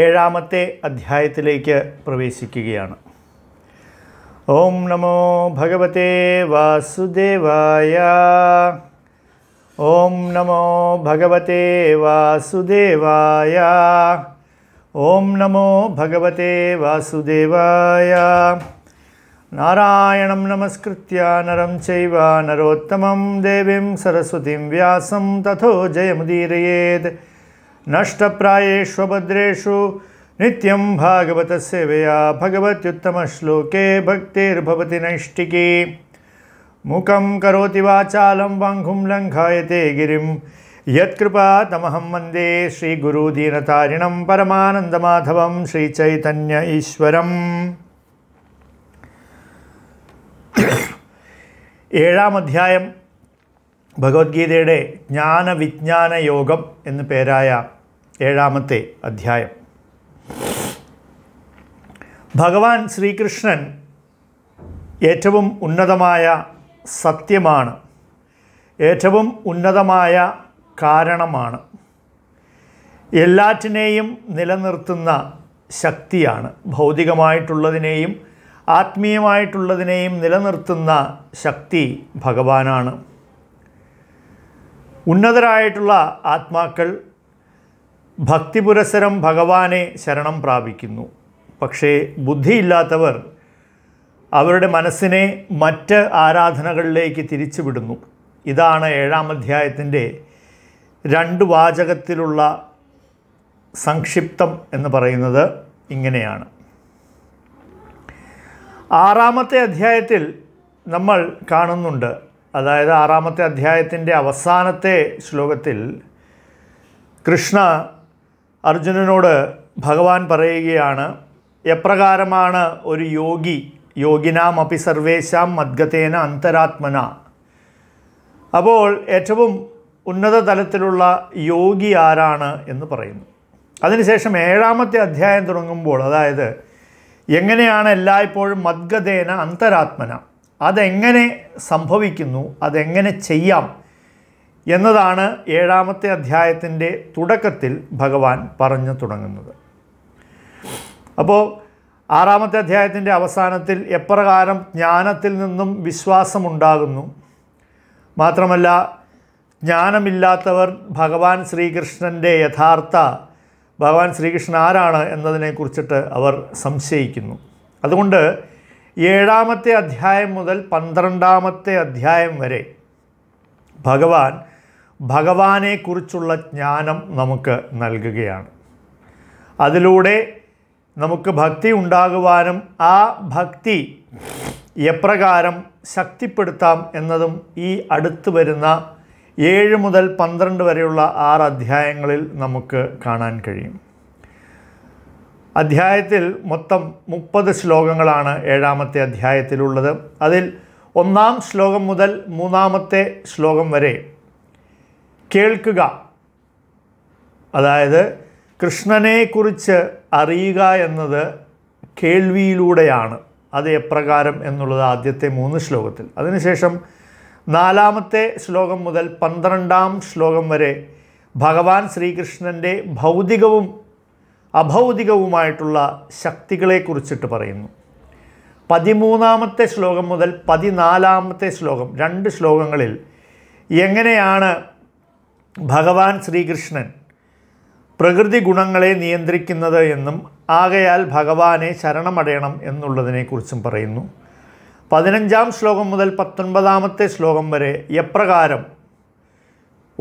ഏഴാമത്തെ അദ്ധ്യായത്തിലേക്ക് പ്രവേശിക്കുകയാണ് ഓം നമോ ഭഗവതേ വാസുദേവായ ഓം നമോ ഭഗവതേ വാസുദേവായ ഓം നമോ ഭഗവതേ വാസുദേവായ നാരായണാം നമസ്കൃത്യാ നരം ചൈവ നരോত্তমം ദേവിം സരസ്വതിം വ്യാസംതഥോ ജയമുദീരയേത് नष्ट नष्टप्रायेष्वभद्रेषु नित्यं भागवत सेवया भगवत्युत्तम श्लोके भक्तिर्भवति नैष्टिकी मुखं करोति वाचालं वाङ्घुं लङ्घायते गिरिं यत्कृपा तमहं वन्दे श्रीगुरुदीनतारिणं परमानन्दमाधवं श्रीचैतन्य ईश्वरम् ഏഴാം അധ്യായം ഭഗവത്ഗീതയുടെ ജ്ഞാന വിജ്ഞാന യോഗം എന്ന് പേരായ ഏഴാമത്തെ അധ്യായം ഭഗവാൻ ശ്രീകൃഷ്ണൻ ഏറ്റവും ഉന്നതമായ സത്യമാണ് ഏറ്റവും ഉന്നതമായ കാരണമാണ് എല്ലാറ്റിനെയും നിലനിർത്തുന്ന ശക്തിയാണ് ഭൗതികമായിട്ടുള്ളതിനെയും ആത്മീയമായിട്ടുള്ളതിനെയും നിലനിർത്തുന്ന ശക്തി ഭഗവാനാണ് ഉന്നതരായിട്ടുള്ള ആത്മാക്കൾ ഭക്തിപുരസരം ഭഗവാനെ ശരണം പ്രാപിക്കുന്നു പക്ഷേ ബുദ്ധിയില്ലാത്തവർ അവരുടെ മനസ്സിനെ മറ്റ് ആരാധനകളിലേക്ക് തിരിച്ചുവിടുന്നു ഇതാണ് ഏഴാം അധ്യായത്തിൻ്റെ രണ്ട് വാചകത്തിലുള്ള സംക്ഷിപ്തം എന്ന് പറയുന്നത് ഇങ്ങനെയാണ് ആറാമത്തെ അധ്യായത്തിൽ നമ്മൾ കാണുന്നുണ്ട് അതായത് ആറാമത്തെ അധ്യായത്തിൻ്റെ അവസാനത്തെ ശ്ലോകത്തിൽ കൃഷ്ണ അർജുനനോട് ഭഗവാൻ പറയുകയാണ് എപ്രകാരമാണ് ഒരു യോഗി യോഗിനാം അപ്പി സർവേശാം മദ്ഗതേന അന്തരാത്മന അപ്പോൾ ഏറ്റവും ഉന്നത തലത്തിലുള്ള യോഗി ആരാണ് എന്ന് പറയുന്നു അതിനുശേഷം ഏഴാമത്തെ അധ്യായം തുടങ്ങുമ്പോൾ അതായത് എങ്ങനെയാണ് എല്ലായ്പ്പോഴും മദ്ഗതേന അന്തരാത്മന അതെങ്ങനെ സംഭവിക്കുന്നു അതെങ്ങനെ ചെയ്യാം എന്നതാണ് ഏഴാമത്തെ അധ്യായത്തിൻ്റെ തുടക്കത്തിൽ ഭഗവാൻ പറഞ്ഞു തുടങ്ങുന്നത് അപ്പോൾ ആറാമത്തെ അധ്യായത്തിൻ്റെ അവസാനത്തിൽ എപ്രകാരം ജ്ഞാനത്തിൽ നിന്നും വിശ്വാസമുണ്ടാകുന്നു മാത്രമല്ല ജ്ഞാനമില്ലാത്തവർ ഭഗവാൻ ശ്രീകൃഷ്ണൻ്റെ യഥാർത്ഥ ഭഗവാൻ ശ്രീകൃഷ്ണൻ ആരാണ് എന്നതിനെക്കുറിച്ചിട്ട് അവർ സംശയിക്കുന്നു അതുകൊണ്ട് ഏഴാമത്തെ അധ്യായം മുതൽ പന്ത്രണ്ടാമത്തെ അധ്യായം വരെ ഭഗവാൻ ഭഗവാനെക്കുറിച്ചുള്ള ജ്ഞാനം നമുക്ക് നൽകുകയാണ് അതിലൂടെ നമുക്ക് ഭക്തി ഉണ്ടാകുവാനും ആ ഭക്തി എപ്രകാരം ശക്തിപ്പെടുത്താം എന്നതും ഈ അടുത്ത് വരുന്ന ഏഴ് മുതൽ പന്ത്രണ്ട് വരെയുള്ള ആറ് അധ്യായങ്ങളിൽ നമുക്ക് കാണാൻ കഴിയും അധ്യായത്തിൽ മൊത്തം മുപ്പത് ശ്ലോകങ്ങളാണ് ഏഴാമത്തെ അധ്യായത്തിലുള്ളത് അതിൽ ഒന്നാം ശ്ലോകം മുതൽ മൂന്നാമത്തെ ശ്ലോകം വരെ കേൾക്കുക അതായത് കൃഷ്ണനെക്കുറിച്ച് അറിയുക എന്നത് കേൾവിയിലൂടെയാണ് അത് എപ്രകാരം എന്നുള്ളത് ആദ്യത്തെ മൂന്ന് ശ്ലോകത്തിൽ അതിനുശേഷം നാലാമത്തെ ശ്ലോകം മുതൽ പന്ത്രണ്ടാം ശ്ലോകം വരെ ഭഗവാൻ ശ്രീകൃഷ്ണൻ്റെ ഭൗതികവും അഭൗതികവുമായിട്ടുള്ള ശക്തികളെക്കുറിച്ചിട്ട് പറയുന്നു പതിമൂന്നാമത്തെ ശ്ലോകം മുതൽ പതിനാലാമത്തെ ശ്ലോകം രണ്ട് ശ്ലോകങ്ങളിൽ എങ്ങനെയാണ് ഭഗവാൻ ശ്രീകൃഷ്ണൻ പ്രകൃതി ഗുണങ്ങളെ നിയന്ത്രിക്കുന്നത് എന്നും ആകയാൽ ഭഗവാനെ ശരണമടയണം എന്നുള്ളതിനെക്കുറിച്ചും പറയുന്നു പതിനഞ്ചാം ശ്ലോകം മുതൽ പത്തൊൻപതാമത്തെ ശ്ലോകം വരെ എപ്രകാരം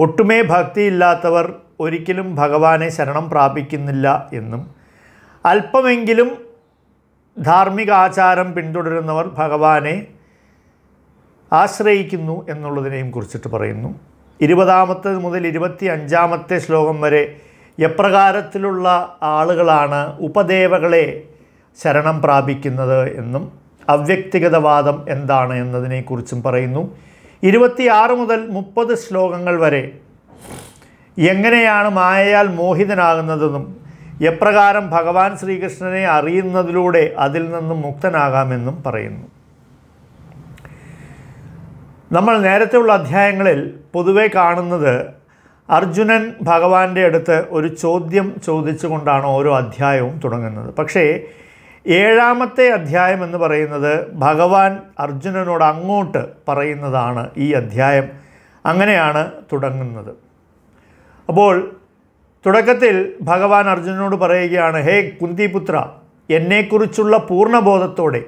ഒട്ടുമേ ഭക്തിയില്ലാത്തവർ ഒരിക്കലും ഭഗവാനെ ശരണം പ്രാപിക്കുന്നില്ല എന്നും അല്പമെങ്കിലും ധാർമ്മിക ആചാരം പിന്തുടരുന്നവർ ഭഗവാനെ ആശ്രയിക്കുന്നു എന്നുള്ളതിനെയും കുറിച്ചിട്ട് പറയുന്നു ഇരുപതാമത്തത് മുതൽ ഇരുപത്തി അഞ്ചാമത്തെ ശ്ലോകം വരെ എപ്രകാരത്തിലുള്ള ആളുകളാണ് ഉപദേവകളെ ശരണം പ്രാപിക്കുന്നത് എന്നും അവ്യക്തിഗതവാദം എന്താണ് എന്നതിനെക്കുറിച്ചും പറയുന്നു ഇരുപത്തിയാറ് മുതൽ മുപ്പത് ശ്ലോകങ്ങൾ വരെ എങ്ങനെയാണ് മായയാൽ മോഹിതനാകുന്നതെന്നും എപ്രകാരം ഭഗവാൻ ശ്രീകൃഷ്ണനെ അറിയുന്നതിലൂടെ അതിൽ നിന്നും മുക്തനാകാമെന്നും പറയുന്നു നമ്മൾ നേരത്തെയുള്ള അധ്യായങ്ങളിൽ പൊതുവെ കാണുന്നത് അർജുനൻ ഭഗവാന്റെ അടുത്ത് ഒരു ചോദ്യം ചോദിച്ചുകൊണ്ടാണ് ഓരോ അധ്യായവും തുടങ്ങുന്നത് പക്ഷേ ഏഴാമത്തെ അധ്യായം എന്ന് പറയുന്നത് ഭഗവാൻ അർജുനനോട് അങ്ങോട്ട് പറയുന്നതാണ് ഈ അധ്യായം അങ്ങനെയാണ് തുടങ്ങുന്നത് അപ്പോൾ തുടക്കത്തിൽ ഭഗവാൻ അർജുനനോട് പറയുകയാണ് ഹേ കുന്തിപുത്ര എന്നെക്കുറിച്ചുള്ള പൂർണ്ണബോധത്തോടെ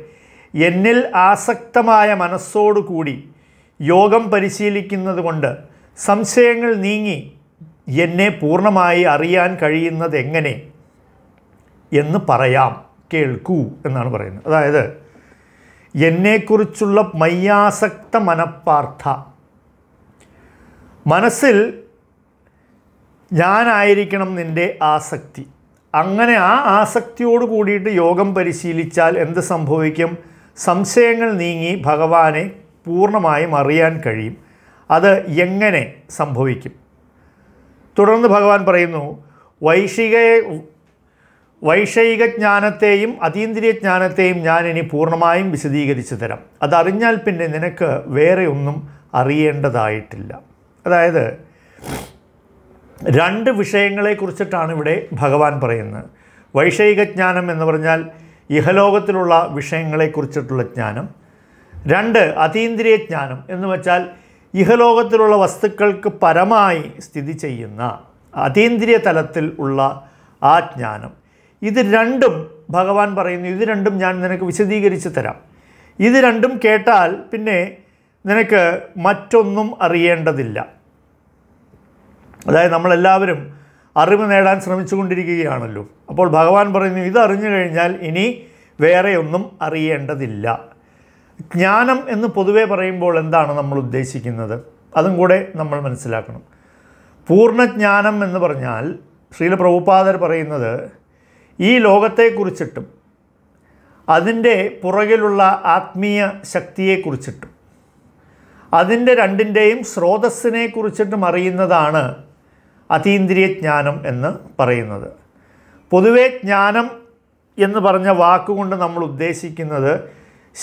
എന്നിൽ ആസക്തമായ മനസ്സോടുകൂടി യോഗം പരിശീലിക്കുന്നത് കൊണ്ട് സംശയങ്ങൾ നീങ്ങി എന്നെ പൂർണ്ണമായി അറിയാൻ കഴിയുന്നത് എങ്ങനെ എന്ന് പറയാം കേൾക്കൂ എന്നാണ് പറയുന്നത് അതായത് എന്നെക്കുറിച്ചുള്ള മയ്യാസക്ത മനപ്പാർത്ഥ മനസ്സിൽ ഞാനായിരിക്കണം നിൻ്റെ ആസക്തി അങ്ങനെ ആ ആസക്തിയോട് കൂടിയിട്ട് യോഗം പരിശീലിച്ചാൽ എന്ത് സംഭവിക്കും സംശയങ്ങൾ നീങ്ങി ഭഗവാനെ പൂർണ്ണമായും അറിയാൻ കഴിയും അത് എങ്ങനെ സംഭവിക്കും തുടർന്ന് ഭഗവാൻ പറയുന്നു വൈഷിക വൈഷയിക ജ്ഞാനത്തെയും അതീന്ദ്രിയ ജ്ഞാനത്തെയും ഞാൻ ഇനി പൂർണ്ണമായും വിശദീകരിച്ചു തരാം അതറിഞ്ഞാൽ പിന്നെ നിനക്ക് വേറെ ഒന്നും അറിയേണ്ടതായിട്ടില്ല അതായത് രണ്ട് വിഷയങ്ങളെക്കുറിച്ചിട്ടാണ് ഇവിടെ ഭഗവാൻ പറയുന്നത് വൈഷയിക ജ്ഞാനം എന്ന് പറഞ്ഞാൽ ഇഹലോകത്തിലുള്ള വിഷയങ്ങളെക്കുറിച്ചിട്ടുള്ള ജ്ഞാനം രണ്ട് അതീന്ദ്രിയ ജ്ഞാനം എന്ന് വെച്ചാൽ ഇഹലോകത്തിലുള്ള വസ്തുക്കൾക്ക് പരമായി സ്ഥിതി ചെയ്യുന്ന അതീന്ദ്രിയ തലത്തിൽ ഉള്ള ആ ജ്ഞാനം ഇത് രണ്ടും ഭഗവാൻ പറയുന്നു ഇത് രണ്ടും ഞാൻ നിനക്ക് വിശദീകരിച്ച് തരാം ഇത് രണ്ടും കേട്ടാൽ പിന്നെ നിനക്ക് മറ്റൊന്നും അറിയേണ്ടതില്ല അതായത് നമ്മളെല്ലാവരും അറിവ് നേടാൻ ശ്രമിച്ചുകൊണ്ടിരിക്കുകയാണല്ലോ അപ്പോൾ ഭഗവാൻ പറയുന്നു ഇതറിഞ്ഞു കഴിഞ്ഞാൽ ഇനി വേറെ ഒന്നും അറിയേണ്ടതില്ല ജ്ഞാനം എന്ന് പൊതുവേ പറയുമ്പോൾ എന്താണ് നമ്മൾ ഉദ്ദേശിക്കുന്നത് അതും കൂടെ നമ്മൾ മനസ്സിലാക്കണം പൂർണ്ണജ്ഞാനം എന്ന് പറഞ്ഞാൽ ശ്രീല പ്രഭുപാദർ പറയുന്നത് ഈ ലോകത്തെക്കുറിച്ചിട്ടും അതിൻ്റെ പുറകിലുള്ള ആത്മീയ ശക്തിയെക്കുറിച്ചിട്ടും അതിൻ്റെ രണ്ടിൻ്റെയും സ്രോതസ്സിനെ കുറിച്ചിട്ടും അറിയുന്നതാണ് അതീന്ദ്രിയ ജ്ഞാനം എന്ന് പറയുന്നത് പൊതുവേ ജ്ഞാനം എന്ന് പറഞ്ഞ വാക്കുകൊണ്ട് നമ്മൾ ഉദ്ദേശിക്കുന്നത്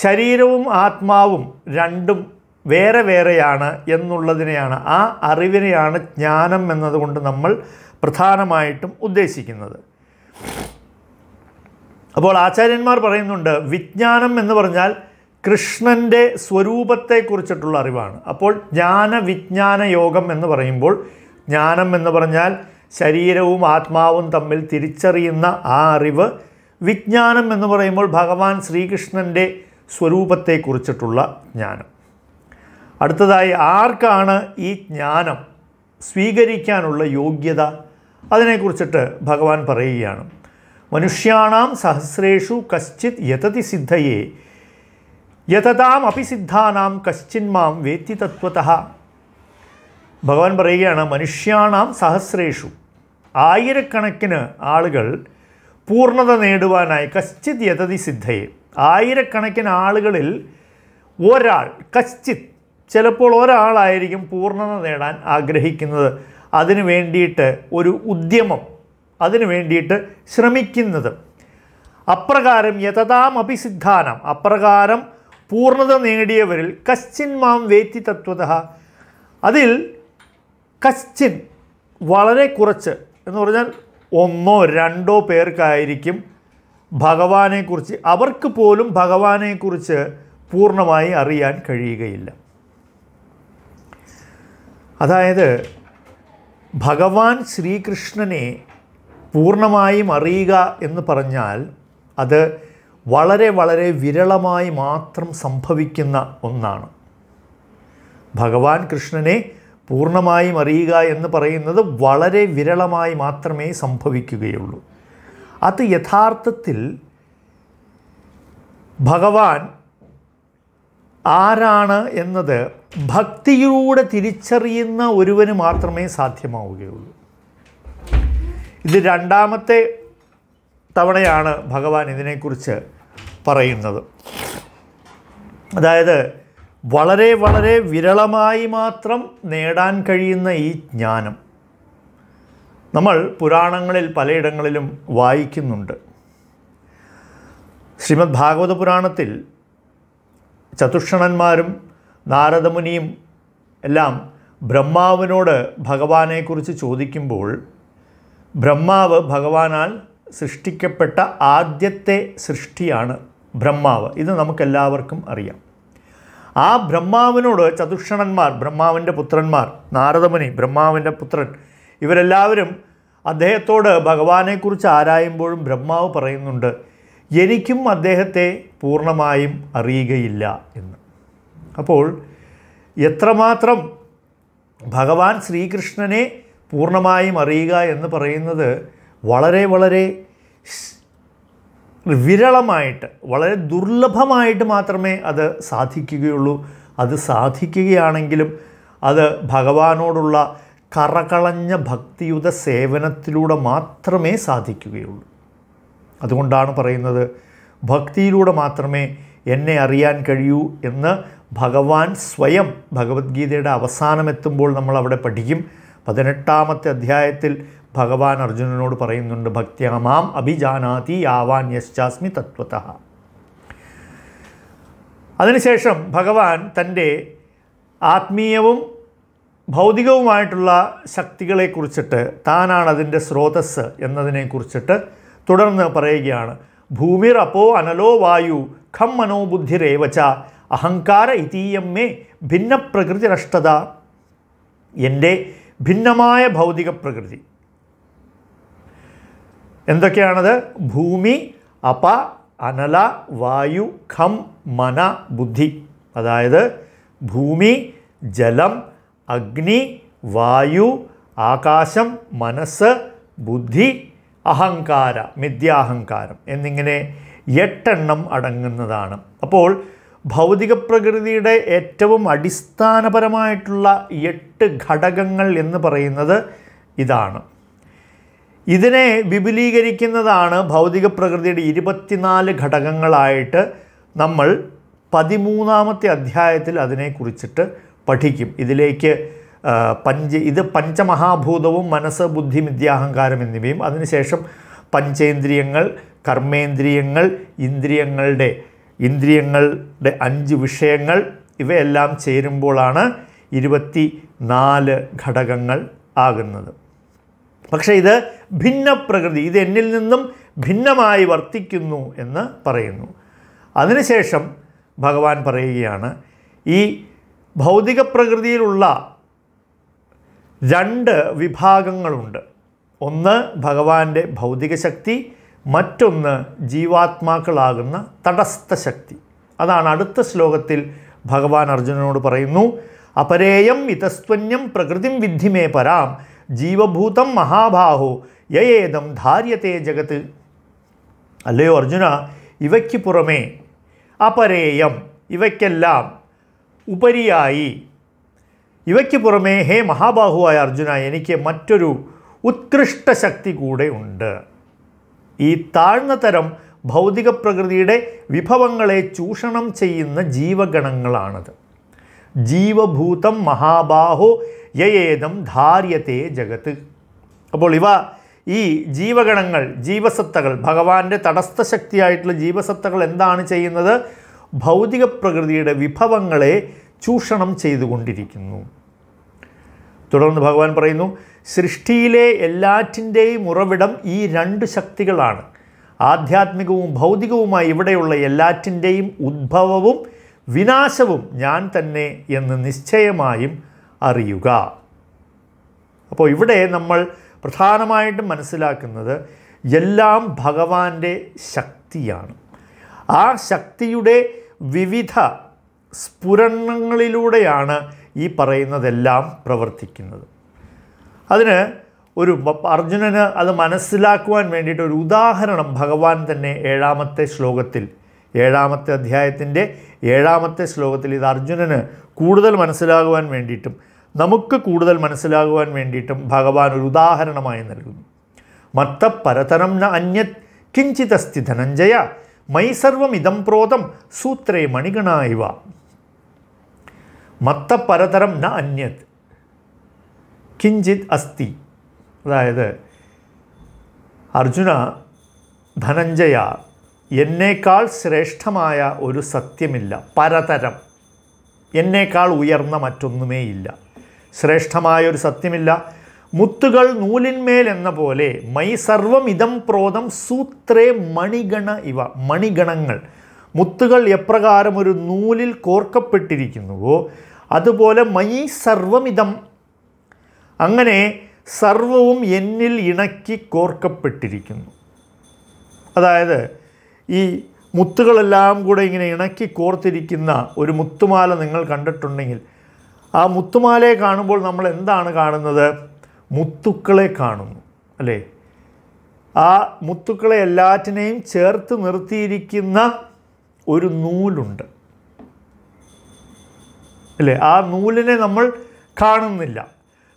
ശരീരവും ആത്മാവും രണ്ടും വേറെ വേറെയാണ് എന്നുള്ളതിനെയാണ് ആ അറിവിനെയാണ് ജ്ഞാനം എന്നതുകൊണ്ട് നമ്മൾ പ്രധാനമായിട്ടും ഉദ്ദേശിക്കുന്നത് അപ്പോൾ ആചാര്യന്മാർ പറയുന്നുണ്ട് വിജ്ഞാനം എന്ന് പറഞ്ഞാൽ കൃഷ്ണൻ്റെ സ്വരൂപത്തെക്കുറിച്ചിട്ടുള്ള അറിവാണ് അപ്പോൾ ജ്ഞാന വിജ്ഞാന യോഗം എന്ന് പറയുമ്പോൾ ജ്ഞാനം എന്ന് പറഞ്ഞാൽ ശരീരവും ആത്മാവും തമ്മിൽ തിരിച്ചറിയുന്ന ആ അറിവ് വിജ്ഞാനം എന്ന് പറയുമ്പോൾ ഭഗവാൻ ശ്രീകൃഷ്ണൻ്റെ സ്വരൂപത്തെക്കുറിച്ചിട്ടുള്ള ജ്ഞാനം അടുത്തതായി ആർക്കാണ് ഈ ജ്ഞാനം സ്വീകരിക്കാനുള്ള യോഗ്യത അതിനെക്കുറിച്ചിട്ട് ഭഗവാൻ പറയുകയാണ് മനുഷ്യാണാം സഹസ്രേഷു കശ്ചിത് യതതി സിദ്ധയെ യതതാം അഭിസിദ്ധാനാം കശ്ചിന്മാം വേത്തി തത്വത ഭഗവാൻ പറയുകയാണ് മനുഷ്യാണാം സഹസ്രേഷു ആയിരക്കണക്കിന് ആളുകൾ പൂർണ്ണത നേടുവാനായി കശ്ചിത് യഥതി സിദ്ധയെ ആയിരക്കണക്കിന് ആളുകളിൽ ഒരാൾ കശ്ചിത് ചിലപ്പോൾ ഒരാളായിരിക്കും പൂർണ്ണത നേടാൻ ആഗ്രഹിക്കുന്നത് അതിനു വേണ്ടിയിട്ട് ഒരു ഉദ്യമം അതിനു വേണ്ടിയിട്ട് ശ്രമിക്കുന്നത് അപ്രകാരം യഥതാം അഭിസിദ്ധാനം അപ്രകാരം പൂർണ്ണത നേടിയവരിൽ കശ്ചിൻ മാം വേത്തി തത്വത അതിൽ കസ്റ്റിൻ വളരെ കുറച്ച് എന്ന് പറഞ്ഞാൽ ഒന്നോ രണ്ടോ പേർക്കായിരിക്കും ഭഗവാനെക്കുറിച്ച് അവർക്ക് പോലും ഭഗവാനെക്കുറിച്ച് പൂർണ്ണമായി അറിയാൻ കഴിയുകയില്ല അതായത് ഭഗവാൻ ശ്രീകൃഷ്ണനെ പൂർണ്ണമായും അറിയുക എന്ന് പറഞ്ഞാൽ അത് വളരെ വളരെ വിരളമായി മാത്രം സംഭവിക്കുന്ന ഒന്നാണ് ഭഗവാൻ കൃഷ്ണനെ പൂർണ്ണമായും അറിയുക എന്ന് പറയുന്നത് വളരെ വിരളമായി മാത്രമേ സംഭവിക്കുകയുള്ളൂ അത് യഥാർത്ഥത്തിൽ ഭഗവാൻ ആരാണ് എന്നത് ഭക്തിയിലൂടെ തിരിച്ചറിയുന്ന ഒരുവന് മാത്രമേ സാധ്യമാവുകയുള്ളൂ ഇത് രണ്ടാമത്തെ തവണയാണ് ഭഗവാൻ ഇതിനെക്കുറിച്ച് പറയുന്നത് അതായത് വളരെ വളരെ വിരളമായി മാത്രം നേടാൻ കഴിയുന്ന ഈ ജ്ഞാനം നമ്മൾ പുരാണങ്ങളിൽ പലയിടങ്ങളിലും വായിക്കുന്നുണ്ട് ശ്രീമദ് ഭാഗവത പുരാണത്തിൽ ചതുഷണന്മാരും നാരദമുനിയും എല്ലാം ബ്രഹ്മാവിനോട് ഭഗവാനെക്കുറിച്ച് ചോദിക്കുമ്പോൾ ബ്രഹ്മാവ് ഭഗവാനാൽ സൃഷ്ടിക്കപ്പെട്ട ആദ്യത്തെ സൃഷ്ടിയാണ് ബ്രഹ്മാവ് ഇത് നമുക്കെല്ലാവർക്കും അറിയാം ആ ബ്രഹ്മാവിനോട് ചതുഷണന്മാർ ബ്രഹ്മാവിൻ്റെ പുത്രന്മാർ നാരദമുനി ബ്രഹ്മാവിൻ്റെ പുത്രൻ ഇവരെല്ലാവരും അദ്ദേഹത്തോട് ഭഗവാനെക്കുറിച്ച് ആരായുമ്പോഴും ബ്രഹ്മാവ് പറയുന്നുണ്ട് എനിക്കും അദ്ദേഹത്തെ പൂർണ്ണമായും അറിയുകയില്ല എന്ന് അപ്പോൾ എത്രമാത്രം ഭഗവാൻ ശ്രീകൃഷ്ണനെ പൂർണ്ണമായും അറിയുക എന്ന് പറയുന്നത് വളരെ വളരെ വിരളമായിട്ട് വളരെ ദുർലഭമായിട്ട് മാത്രമേ അത് സാധിക്കുകയുള്ളൂ അത് സാധിക്കുകയാണെങ്കിലും അത് ഭഗവാനോടുള്ള കറകളഞ്ഞ ഭക്തിയുത സേവനത്തിലൂടെ മാത്രമേ സാധിക്കുകയുള്ളൂ അതുകൊണ്ടാണ് പറയുന്നത് ഭക്തിയിലൂടെ മാത്രമേ എന്നെ അറിയാൻ കഴിയൂ എന്ന് ഭഗവാൻ സ്വയം ഭഗവത്ഗീതയുടെ അവസാനമെത്തുമ്പോൾ നമ്മൾ അവിടെ പഠിക്കും പതിനെട്ടാമത്തെ അധ്യായത്തിൽ ഭഗവാൻ അർജുനനോട് പറയുന്നുണ്ട് ഭക്ത്യാമാം അഭിജാനാതി യാവാൻ യശ്ചാസ്മി തത്വത അതിനുശേഷം ഭഗവാൻ തൻ്റെ ആത്മീയവും ഭൗതികവുമായിട്ടുള്ള ശക്തികളെക്കുറിച്ചിട്ട് താനാണ് അതിൻ്റെ സ്രോതസ് എന്നതിനെക്കുറിച്ചിട്ട് തുടർന്ന് പറയുകയാണ് ഭൂമിർ അപ്പോ അനലോ വായു ഖം മനോബുദ്ധിരേവച്ച അഹങ്കാര ഇതീയമ്മേ ഭിന്നപ്രകൃതി നഷ്ടത എൻ്റെ ഭിന്നമായ ഭൗതിക പ്രകൃതി എന്തൊക്കെയാണത് ഭൂമി അപ അനല വായു ഖം മന ബുദ്ധി അതായത് ഭൂമി ജലം അഗ്നി വായു ആകാശം മനസ്സ് ബുദ്ധി അഹങ്കാര മിഥ്യാഹങ്കാരം എന്നിങ്ങനെ എട്ടെണ്ണം അടങ്ങുന്നതാണ് അപ്പോൾ ഭൗതിക പ്രകൃതിയുടെ ഏറ്റവും അടിസ്ഥാനപരമായിട്ടുള്ള എട്ട് ഘടകങ്ങൾ എന്ന് പറയുന്നത് ഇതാണ് ഇതിനെ വിപുലീകരിക്കുന്നതാണ് ഭൗതിക പ്രകൃതിയുടെ ഇരുപത്തിനാല് ഘടകങ്ങളായിട്ട് നമ്മൾ പതിമൂന്നാമത്തെ അധ്യായത്തിൽ അതിനെക്കുറിച്ചിട്ട് പഠിക്കും ഇതിലേക്ക് പഞ്ച ഇത് പഞ്ചമഹാഭൂതവും മനസ്സ് ബുദ്ധി മിഥ്യാഹങ്കാരം എന്നിവയും അതിനുശേഷം പഞ്ചേന്ദ്രിയങ്ങൾ കർമ്മേന്ദ്രിയങ്ങൾ ഇന്ദ്രിയങ്ങളുടെ ഇന്ദ്രിയങ്ങളുടെ അഞ്ച് വിഷയങ്ങൾ ഇവയെല്ലാം ചേരുമ്പോഴാണ് ഇരുപത്തി നാല് ഘടകങ്ങൾ ആകുന്നത് പക്ഷേ ഇത് ഭിന്ന പ്രകൃതി ഇത് എന്നിൽ നിന്നും ഭിന്നമായി വർത്തിക്കുന്നു എന്ന് പറയുന്നു അതിനുശേഷം ഭഗവാൻ പറയുകയാണ് ഈ ഭൗതിക പ്രകൃതിയിലുള്ള രണ്ട് വിഭാഗങ്ങളുണ്ട് ഒന്ന് ഭഗവാന്റെ ഭൗതിക ശക്തി മറ്റൊന്ന് ജീവാത്മാക്കളാകുന്ന തടസ്ഥ ശക്തി അതാണ് അടുത്ത ശ്ലോകത്തിൽ ഭഗവാൻ അർജുനനോട് പറയുന്നു അപരേയം ഇതസ്ത്വന്യം പ്രകൃതിം വിദ്ധിമേ പരാം ജീവഭൂതം മഹാബാഹോ യയേദം ധാര്യത്തെ ജഗത്ത് അല്ലയോ അർജുന ഇവയ്ക്ക് പുറമേ അപരേയം ഇവയ്ക്കെല്ലാം ഉപരിയായി ഇവയ്ക്ക് പുറമേ ഹേ മഹാബാഹുവായ അർജുന എനിക്ക് മറ്റൊരു ഉത്കൃഷ്ട ശക്തി കൂടെ ഉണ്ട് ഈ താഴ്ന്ന തരം ഭൗതിക പ്രകൃതിയുടെ വിഭവങ്ങളെ ചൂഷണം ചെയ്യുന്ന ജീവഗണങ്ങളാണത് ജീവഭൂതം മഹാബാഹോ യയേതം ധാര്യത്തെ ജഗത്ത് അപ്പോൾ ഇവ ഈ ജീവഗണങ്ങൾ ജീവസത്തകൾ ഭഗവാന്റെ തടസ്ഥ ശക്തിയായിട്ടുള്ള ജീവസത്തകൾ എന്താണ് ചെയ്യുന്നത് ഭൗതിക പ്രകൃതിയുടെ വിഭവങ്ങളെ ചൂഷണം ചെയ്തുകൊണ്ടിരിക്കുന്നു തുടർന്ന് ഭഗവാൻ പറയുന്നു സൃഷ്ടിയിലെ എല്ലാറ്റിൻ്റെയും ഉറവിടം ഈ രണ്ട് ശക്തികളാണ് ആധ്യാത്മികവും ഭൗതികവുമായി ഇവിടെയുള്ള എല്ലാറ്റിൻ്റെയും ഉദ്ഭവവും വിനാശവും ഞാൻ തന്നെ എന്ന് നിശ്ചയമായും അറിയുക അപ്പോൾ ഇവിടെ നമ്മൾ പ്രധാനമായിട്ടും മനസ്സിലാക്കുന്നത് എല്ലാം ഭഗവാന്റെ ശക്തിയാണ് ആ ശക്തിയുടെ വിവിധ സ്ഫുരണങ്ങളിലൂടെയാണ് ഈ പറയുന്നതെല്ലാം പ്രവർത്തിക്കുന്നത് അതിന് ഒരു അർജുനന് അത് മനസ്സിലാക്കുവാൻ വേണ്ടിയിട്ട് ഒരു ഉദാഹരണം ഭഗവാൻ തന്നെ ഏഴാമത്തെ ശ്ലോകത്തിൽ ഏഴാമത്തെ അധ്യായത്തിൻ്റെ ഏഴാമത്തെ ശ്ലോകത്തിൽ ഇത് അർജുനന് കൂടുതൽ മനസ്സിലാകുവാൻ വേണ്ടിയിട്ടും നമുക്ക് കൂടുതൽ മനസ്സിലാകുവാൻ വേണ്ടിയിട്ടും ഭഗവാൻ ഒരു ഉദാഹരണമായി നൽകുന്നു മത്ത പരതരം ന അന്യത് കിഞ്ചിതസ്തി ധനഞ്ജയ മൈ ഇതം പ്രോതം സൂത്രേ മണികണായിവ മത്ത പരതരം ന അന്യത് കിഞ്ചിത് അസ്തി അതായത് അർജുന ധനഞ്ജയ എന്നേക്കാൾ ശ്രേഷ്ഠമായ ഒരു സത്യമില്ല പരതരം എന്നേക്കാൾ ഉയർന്ന മറ്റൊന്നുമേയില്ല ശ്രേഷ്ഠമായ ഒരു സത്യമില്ല മുത്തുകൾ നൂലിന്മേൽ എന്ന പോലെ മൈ സർവം ഇതം പ്രോതം സൂത്രേ മണിഗണ ഇവ മണിഗണങ്ങൾ മുത്തുകൾ എപ്രകാരം ഒരു നൂലിൽ കോർക്കപ്പെട്ടിരിക്കുന്നുവോ അതുപോലെ മൈ സർവമിതം അങ്ങനെ സർവവും എന്നിൽ ഇണക്കി കോർക്കപ്പെട്ടിരിക്കുന്നു അതായത് ഈ മുത്തുകളെല്ലാം കൂടെ ഇങ്ങനെ ഇണക്കി കോർത്തിരിക്കുന്ന ഒരു മുത്തുമാല നിങ്ങൾ കണ്ടിട്ടുണ്ടെങ്കിൽ ആ മുത്തുമാലയെ കാണുമ്പോൾ നമ്മൾ എന്താണ് കാണുന്നത് മുത്തുക്കളെ കാണുന്നു അല്ലേ ആ മുത്തുക്കളെ എല്ലാറ്റിനെയും ചേർത്ത് നിർത്തിയിരിക്കുന്ന ഒരു നൂലുണ്ട് അല്ലേ ആ നൂലിനെ നമ്മൾ കാണുന്നില്ല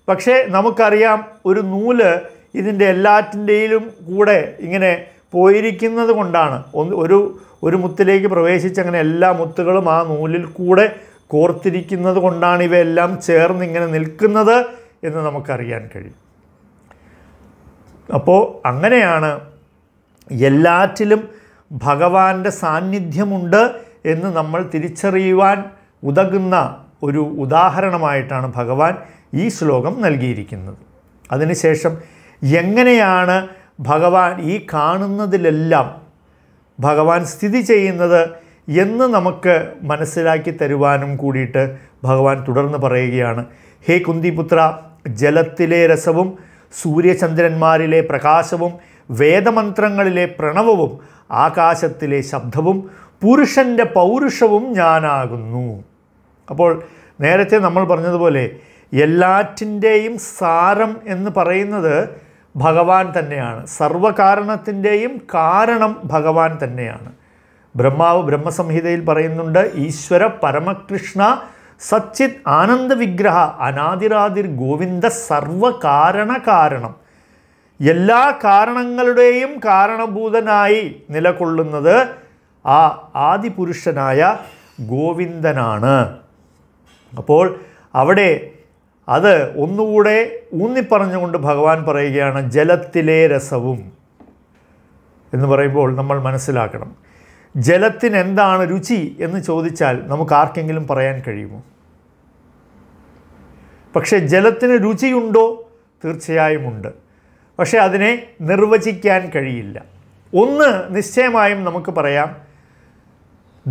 പക്ഷേ നമുക്കറിയാം ഒരു നൂല് ഇതിൻ്റെ എല്ലാറ്റിൻ്റെയിലും കൂടെ ഇങ്ങനെ പോയിരിക്കുന്നത് കൊണ്ടാണ് ഒരു ഒരു മുത്തിലേക്ക് പ്രവേശിച്ച് അങ്ങനെ എല്ലാ മുത്തുകളും ആ നൂലിൽ കൂടെ കോർത്തിരിക്കുന്നത് കൊണ്ടാണ് ഇവയെല്ലാം ചേർന്ന് ഇങ്ങനെ നിൽക്കുന്നത് എന്ന് നമുക്കറിയാൻ കഴിയും അപ്പോൾ അങ്ങനെയാണ് എല്ലാറ്റിലും ഭഗവാന്റെ സാന്നിധ്യമുണ്ട് എന്ന് നമ്മൾ തിരിച്ചറിയുവാൻ ഉതകുന്ന ഒരു ഉദാഹരണമായിട്ടാണ് ഭഗവാൻ ഈ ശ്ലോകം നൽകിയിരിക്കുന്നത് അതിനുശേഷം എങ്ങനെയാണ് ഭഗവാൻ ഈ കാണുന്നതിലെല്ലാം ഭഗവാൻ സ്ഥിതി ചെയ്യുന്നത് എന്ന് നമുക്ക് മനസ്സിലാക്കി തരുവാനും കൂടിയിട്ട് ഭഗവാൻ തുടർന്ന് പറയുകയാണ് ഹേ കുന്തിപുത്ര ജലത്തിലെ രസവും സൂര്യചന്ദ്രന്മാരിലെ പ്രകാശവും വേദമന്ത്രങ്ങളിലെ പ്രണവവും ആകാശത്തിലെ ശബ്ദവും പുരുഷൻ്റെ പൗരുഷവും ഞാനാകുന്നു അപ്പോൾ നേരത്തെ നമ്മൾ പറഞ്ഞതുപോലെ എല്ലാറ്റിൻ്റെയും സാരം എന്ന് പറയുന്നത് ഭഗവാൻ തന്നെയാണ് സർവകാരണത്തിൻ്റെയും കാരണം ഭഗവാൻ തന്നെയാണ് ബ്രഹ്മാവ് ബ്രഹ്മസംഹിതയിൽ പറയുന്നുണ്ട് ഈശ്വര പരമകൃഷ്ണ സച്ചിത് ആനന്ദ വിഗ്രഹ അനാതിരാതിർ ഗോവിന്ദ സർവകാരണ കാരണം എല്ലാ കാരണങ്ങളുടെയും കാരണഭൂതനായി നിലകൊള്ളുന്നത് ആ ആദിപുരുഷനായ ഗോവിന്ദനാണ് അപ്പോൾ അവിടെ അത് ഒന്നുകൂടെ ഊന്നിപ്പറഞ്ഞുകൊണ്ട് ഭഗവാൻ പറയുകയാണ് ജലത്തിലെ രസവും എന്ന് പറയുമ്പോൾ നമ്മൾ മനസ്സിലാക്കണം ജലത്തിന് എന്താണ് രുചി എന്ന് ചോദിച്ചാൽ നമുക്ക് ആർക്കെങ്കിലും പറയാൻ കഴിയുമോ പക്ഷേ ജലത്തിന് രുചിയുണ്ടോ തീർച്ചയായും ഉണ്ട് പക്ഷേ അതിനെ നിർവചിക്കാൻ കഴിയില്ല ഒന്ന് നിശ്ചയമായും നമുക്ക് പറയാം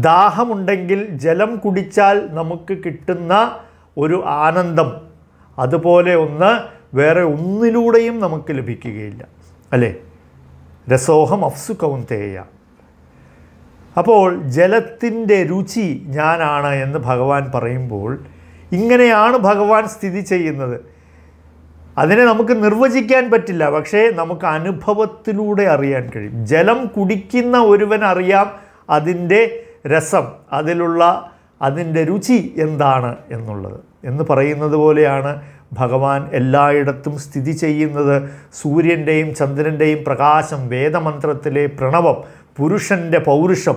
ദാഹമുണ്ടെങ്കിൽ ജലം കുടിച്ചാൽ നമുക്ക് കിട്ടുന്ന ഒരു ആനന്ദം അതുപോലെ ഒന്ന് വേറെ ഒന്നിലൂടെയും നമുക്ക് ലഭിക്കുകയില്ല അല്ലേ രസോഹം അഫ്സുഖവും കൗന്തേയ അപ്പോൾ ജലത്തിൻ്റെ രുചി ഞാനാണ് എന്ന് ഭഗവാൻ പറയുമ്പോൾ ഇങ്ങനെയാണ് ഭഗവാൻ സ്ഥിതി ചെയ്യുന്നത് അതിനെ നമുക്ക് നിർവചിക്കാൻ പറ്റില്ല പക്ഷേ നമുക്ക് അനുഭവത്തിലൂടെ അറിയാൻ കഴിയും ജലം കുടിക്കുന്ന ഒരുവൻ അറിയാം അതിൻ്റെ രസം അതിലുള്ള അതിൻ്റെ രുചി എന്താണ് എന്നുള്ളത് എന്ന് പറയുന്നത് പോലെയാണ് ഭഗവാൻ എല്ലായിടത്തും സ്ഥിതി ചെയ്യുന്നത് സൂര്യൻ്റെയും ചന്ദ്രൻ്റെയും പ്രകാശം വേദമന്ത്രത്തിലെ പ്രണവം പുരുഷൻ്റെ പൗരുഷം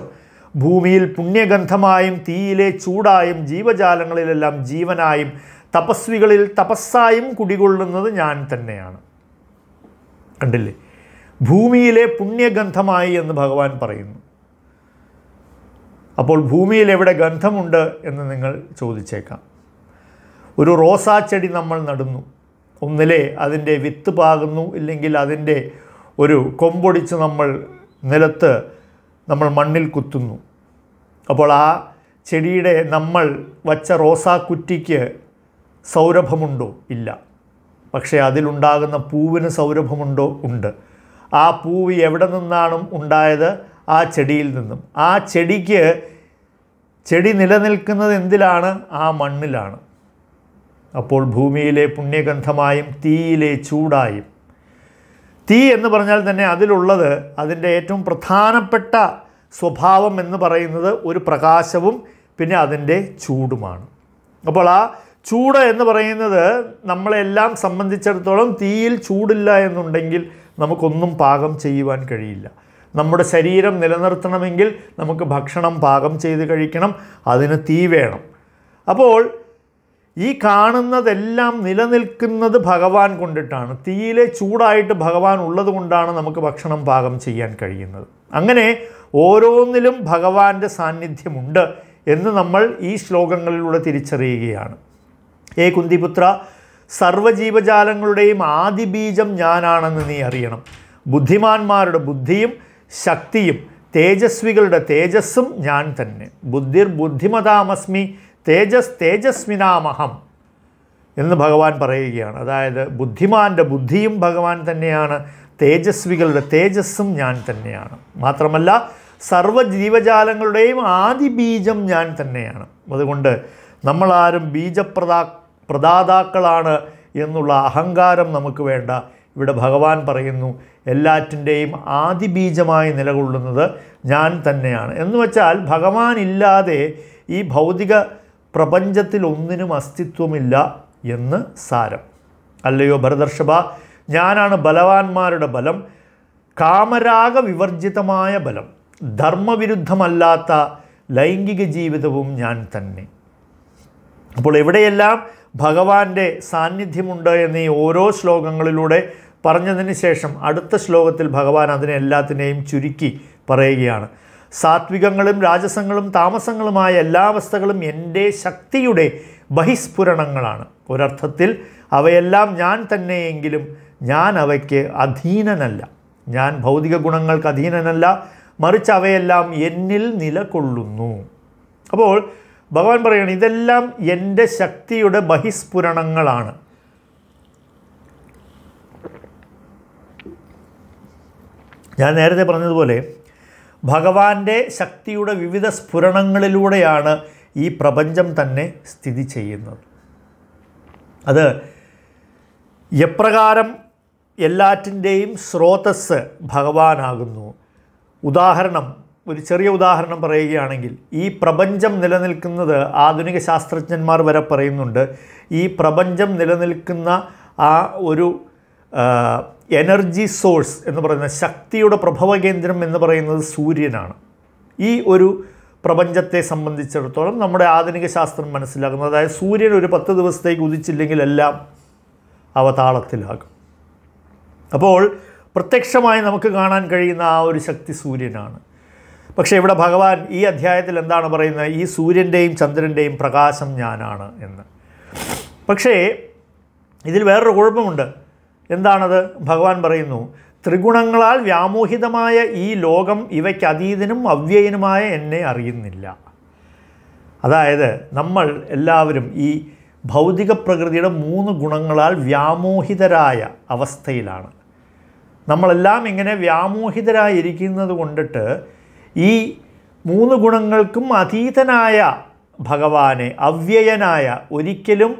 ഭൂമിയിൽ പുണ്യഗന്ധമായും തീയിലെ ചൂടായും ജീവജാലങ്ങളിലെല്ലാം ജീവനായും തപസ്വികളിൽ തപസ്സായും കുടികൊള്ളുന്നത് ഞാൻ തന്നെയാണ് കണ്ടില്ലേ ഭൂമിയിലെ പുണ്യഗന്ധമായി എന്ന് ഭഗവാൻ പറയുന്നു അപ്പോൾ ഭൂമിയിൽ എവിടെ ഗന്ധമുണ്ട് എന്ന് നിങ്ങൾ ചോദിച്ചേക്കാം ഒരു റോസാച്ചെടി നമ്മൾ നടുന്നു ഒന്നിലെ അതിൻ്റെ വിത്ത് പാകുന്നു ഇല്ലെങ്കിൽ അതിൻ്റെ ഒരു കൊമ്പൊടിച്ച് നമ്മൾ നിലത്ത് നമ്മൾ മണ്ണിൽ കുത്തുന്നു അപ്പോൾ ആ ചെടിയുടെ നമ്മൾ വച്ച റോസാക്കുറ്റിക്ക് സൗരഭമുണ്ടോ ഇല്ല പക്ഷേ അതിലുണ്ടാകുന്ന പൂവിന് സൗരഭമുണ്ടോ ഉണ്ട് ആ പൂവ് എവിടെ നിന്നാണ് ഉണ്ടായത് ആ ചെടിയിൽ നിന്നും ആ ചെടിക്ക് ചെടി നിലനിൽക്കുന്നത് എന്തിലാണ് ആ മണ്ണിലാണ് അപ്പോൾ ഭൂമിയിലെ പുണ്യഗന്ധമായും തീയിലെ ചൂടായും തീ എന്ന് പറഞ്ഞാൽ തന്നെ അതിലുള്ളത് അതിൻ്റെ ഏറ്റവും പ്രധാനപ്പെട്ട സ്വഭാവം എന്ന് പറയുന്നത് ഒരു പ്രകാശവും പിന്നെ അതിൻ്റെ ചൂടുമാണ് അപ്പോൾ ആ ചൂട് എന്ന് പറയുന്നത് നമ്മളെല്ലാം സംബന്ധിച്ചിടത്തോളം തീയിൽ ചൂടില്ല എന്നുണ്ടെങ്കിൽ നമുക്കൊന്നും പാകം ചെയ്യുവാൻ കഴിയില്ല നമ്മുടെ ശരീരം നിലനിർത്തണമെങ്കിൽ നമുക്ക് ഭക്ഷണം പാകം ചെയ്ത് കഴിക്കണം അതിന് തീ വേണം അപ്പോൾ ഈ കാണുന്നതെല്ലാം നിലനിൽക്കുന്നത് ഭഗവാൻ കൊണ്ടിട്ടാണ് തീയിലെ ചൂടായിട്ട് ഭഗവാൻ ഉള്ളത് കൊണ്ടാണ് നമുക്ക് ഭക്ഷണം പാകം ചെയ്യാൻ കഴിയുന്നത് അങ്ങനെ ഓരോന്നിലും ഭഗവാന്റെ സാന്നിധ്യമുണ്ട് എന്ന് നമ്മൾ ഈ ശ്ലോകങ്ങളിലൂടെ തിരിച്ചറിയുകയാണ് ഏ കുന്തിപുത്ര സർവജീവജാലങ്ങളുടെയും ആദിബീജം ഞാനാണെന്ന് നീ അറിയണം ബുദ്ധിമാന്മാരുടെ ബുദ്ധിയും ശക്തിയും തേജസ്വികളുടെ തേജസ്സും ഞാൻ തന്നെ ബുദ്ധിർ ബുദ്ധിമതാമസ്മി തേജസ് തേജസ്വിനാമഹം എന്ന് ഭഗവാൻ പറയുകയാണ് അതായത് ബുദ്ധിമാൻ്റെ ബുദ്ധിയും ഭഗവാൻ തന്നെയാണ് തേജസ്വികളുടെ തേജസ്സും ഞാൻ തന്നെയാണ് മാത്രമല്ല സർവ്വ ജീവജാലങ്ങളുടെയും ആദി ബീജം ഞാൻ തന്നെയാണ് അതുകൊണ്ട് നമ്മളാരും ബീജപ്രദാ പ്രദാതാക്കളാണ് എന്നുള്ള അഹങ്കാരം നമുക്ക് വേണ്ട ഇവിടെ ഭഗവാൻ പറയുന്നു എല്ലാറ്റിൻ്റെയും ആദിബീജമായി നിലകൊള്ളുന്നത് ഞാൻ തന്നെയാണ് എന്ന് വെച്ചാൽ ഭഗവാൻ ഇല്ലാതെ ഈ ഭൗതിക പ്രപഞ്ചത്തിൽ ഒന്നിനും അസ്തിത്വമില്ല എന്ന് സാരം അല്ലയോ ഭരതർഷഭ ഞാനാണ് ബലവാന്മാരുടെ ബലം കാമരാഗ വിവർജിതമായ ബലം ധർമ്മവിരുദ്ധമല്ലാത്ത ലൈംഗിക ജീവിതവും ഞാൻ തന്നെ അപ്പോൾ എവിടെയെല്ലാം ഭഗവാന്റെ സാന്നിധ്യമുണ്ട് എന്നീ ഓരോ ശ്ലോകങ്ങളിലൂടെ പറഞ്ഞതിന് ശേഷം അടുത്ത ശ്ലോകത്തിൽ ഭഗവാൻ അതിനെ എല്ലാത്തിനെയും ചുരുക്കി പറയുകയാണ് സാത്വികങ്ങളും രാജസങ്ങളും താമസങ്ങളുമായ എല്ലാ അവസ്ഥകളും എൻ്റെ ശക്തിയുടെ ബഹിസ്ഫുരണങ്ങളാണ് ഒരർത്ഥത്തിൽ അവയെല്ലാം ഞാൻ തന്നെയെങ്കിലും ഞാൻ അവയ്ക്ക് അധീനനല്ല ഞാൻ ഭൗതിക ഗുണങ്ങൾക്ക് അധീനനല്ല മറിച്ച് അവയെല്ലാം എന്നിൽ നിലകൊള്ളുന്നു അപ്പോൾ ഭഗവാൻ പറയുകയാണ് ഇതെല്ലാം എൻ്റെ ശക്തിയുടെ ബഹിസ്ഫുരണങ്ങളാണ് ഞാൻ നേരത്തെ പറഞ്ഞതുപോലെ ഭഗവാന്റെ ശക്തിയുടെ വിവിധ സ്ഫുരണങ്ങളിലൂടെയാണ് ഈ പ്രപഞ്ചം തന്നെ സ്ഥിതി ചെയ്യുന്നത് അത് എപ്രകാരം എല്ലാറ്റിൻ്റെയും സ്രോതസ് ഭഗവാനാകുന്നു ഉദാഹരണം ഒരു ചെറിയ ഉദാഹരണം പറയുകയാണെങ്കിൽ ഈ പ്രപഞ്ചം നിലനിൽക്കുന്നത് ആധുനിക ശാസ്ത്രജ്ഞന്മാർ വരെ പറയുന്നുണ്ട് ഈ പ്രപഞ്ചം നിലനിൽക്കുന്ന ആ ഒരു എനർജി സോഴ്സ് എന്ന് പറയുന്ന ശക്തിയുടെ പ്രഭവ കേന്ദ്രം എന്ന് പറയുന്നത് സൂര്യനാണ് ഈ ഒരു പ്രപഞ്ചത്തെ സംബന്ധിച്ചിടത്തോളം നമ്മുടെ ആധുനിക ശാസ്ത്രം മനസ്സിലാക്കുന്നത് അതായത് സൂര്യൻ ഒരു പത്ത് ദിവസത്തേക്ക് ഉദിച്ചില്ലെങ്കിൽ എല്ലാം അവതാളത്തിലാകും അപ്പോൾ പ്രത്യക്ഷമായി നമുക്ക് കാണാൻ കഴിയുന്ന ആ ഒരു ശക്തി സൂര്യനാണ് പക്ഷേ ഇവിടെ ഭഗവാൻ ഈ അധ്യായത്തിൽ എന്താണ് പറയുന്നത് ഈ സൂര്യൻ്റെയും ചന്ദ്രൻ്റെയും പ്രകാശം ഞാനാണ് എന്ന് പക്ഷേ ഇതിൽ വേറൊരു കുഴപ്പമുണ്ട് എന്താണത് ഭഗവാൻ പറയുന്നു ത്രിഗുണങ്ങളാൽ വ്യാമോഹിതമായ ഈ ലോകം ഇവയ്ക്ക് അവ്യയനുമായ എന്നെ അറിയുന്നില്ല അതായത് നമ്മൾ എല്ലാവരും ഈ ഭൗതിക പ്രകൃതിയുടെ മൂന്ന് ഗുണങ്ങളാൽ വ്യാമോഹിതരായ അവസ്ഥയിലാണ് നമ്മളെല്ലാം ഇങ്ങനെ വ്യാമോഹിതരായിരിക്കുന്നത് കൊണ്ടിട്ട് ഈ മൂന്ന് ഗുണങ്ങൾക്കും അതീതനായ ഭഗവാനെ അവ്യയനായ ഒരിക്കലും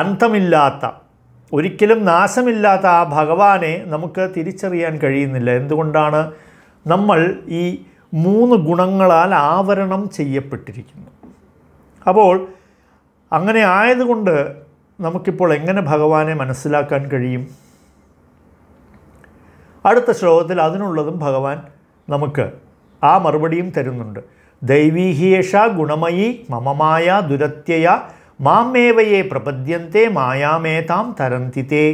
അന്തമില്ലാത്ത ഒരിക്കലും നാശമില്ലാത്ത ആ ഭഗവാനെ നമുക്ക് തിരിച്ചറിയാൻ കഴിയുന്നില്ല എന്തുകൊണ്ടാണ് നമ്മൾ ഈ മൂന്ന് ഗുണങ്ങളാൽ ആവരണം ചെയ്യപ്പെട്ടിരിക്കുന്നു അപ്പോൾ അങ്ങനെ ആയതുകൊണ്ട് നമുക്കിപ്പോൾ എങ്ങനെ ഭഗവാനെ മനസ്സിലാക്കാൻ കഴിയും അടുത്ത ശ്ലോകത്തിൽ അതിനുള്ളതും ഭഗവാൻ നമുക്ക് ആ മറുപടിയും തരുന്നുണ്ട് ദൈവീഹീഷ ഗുണമയി മമമായ ദുരത്യയ മാമേവയെ പ്രപദ്യന്തെ മായാമേതാം തരന്തിതേ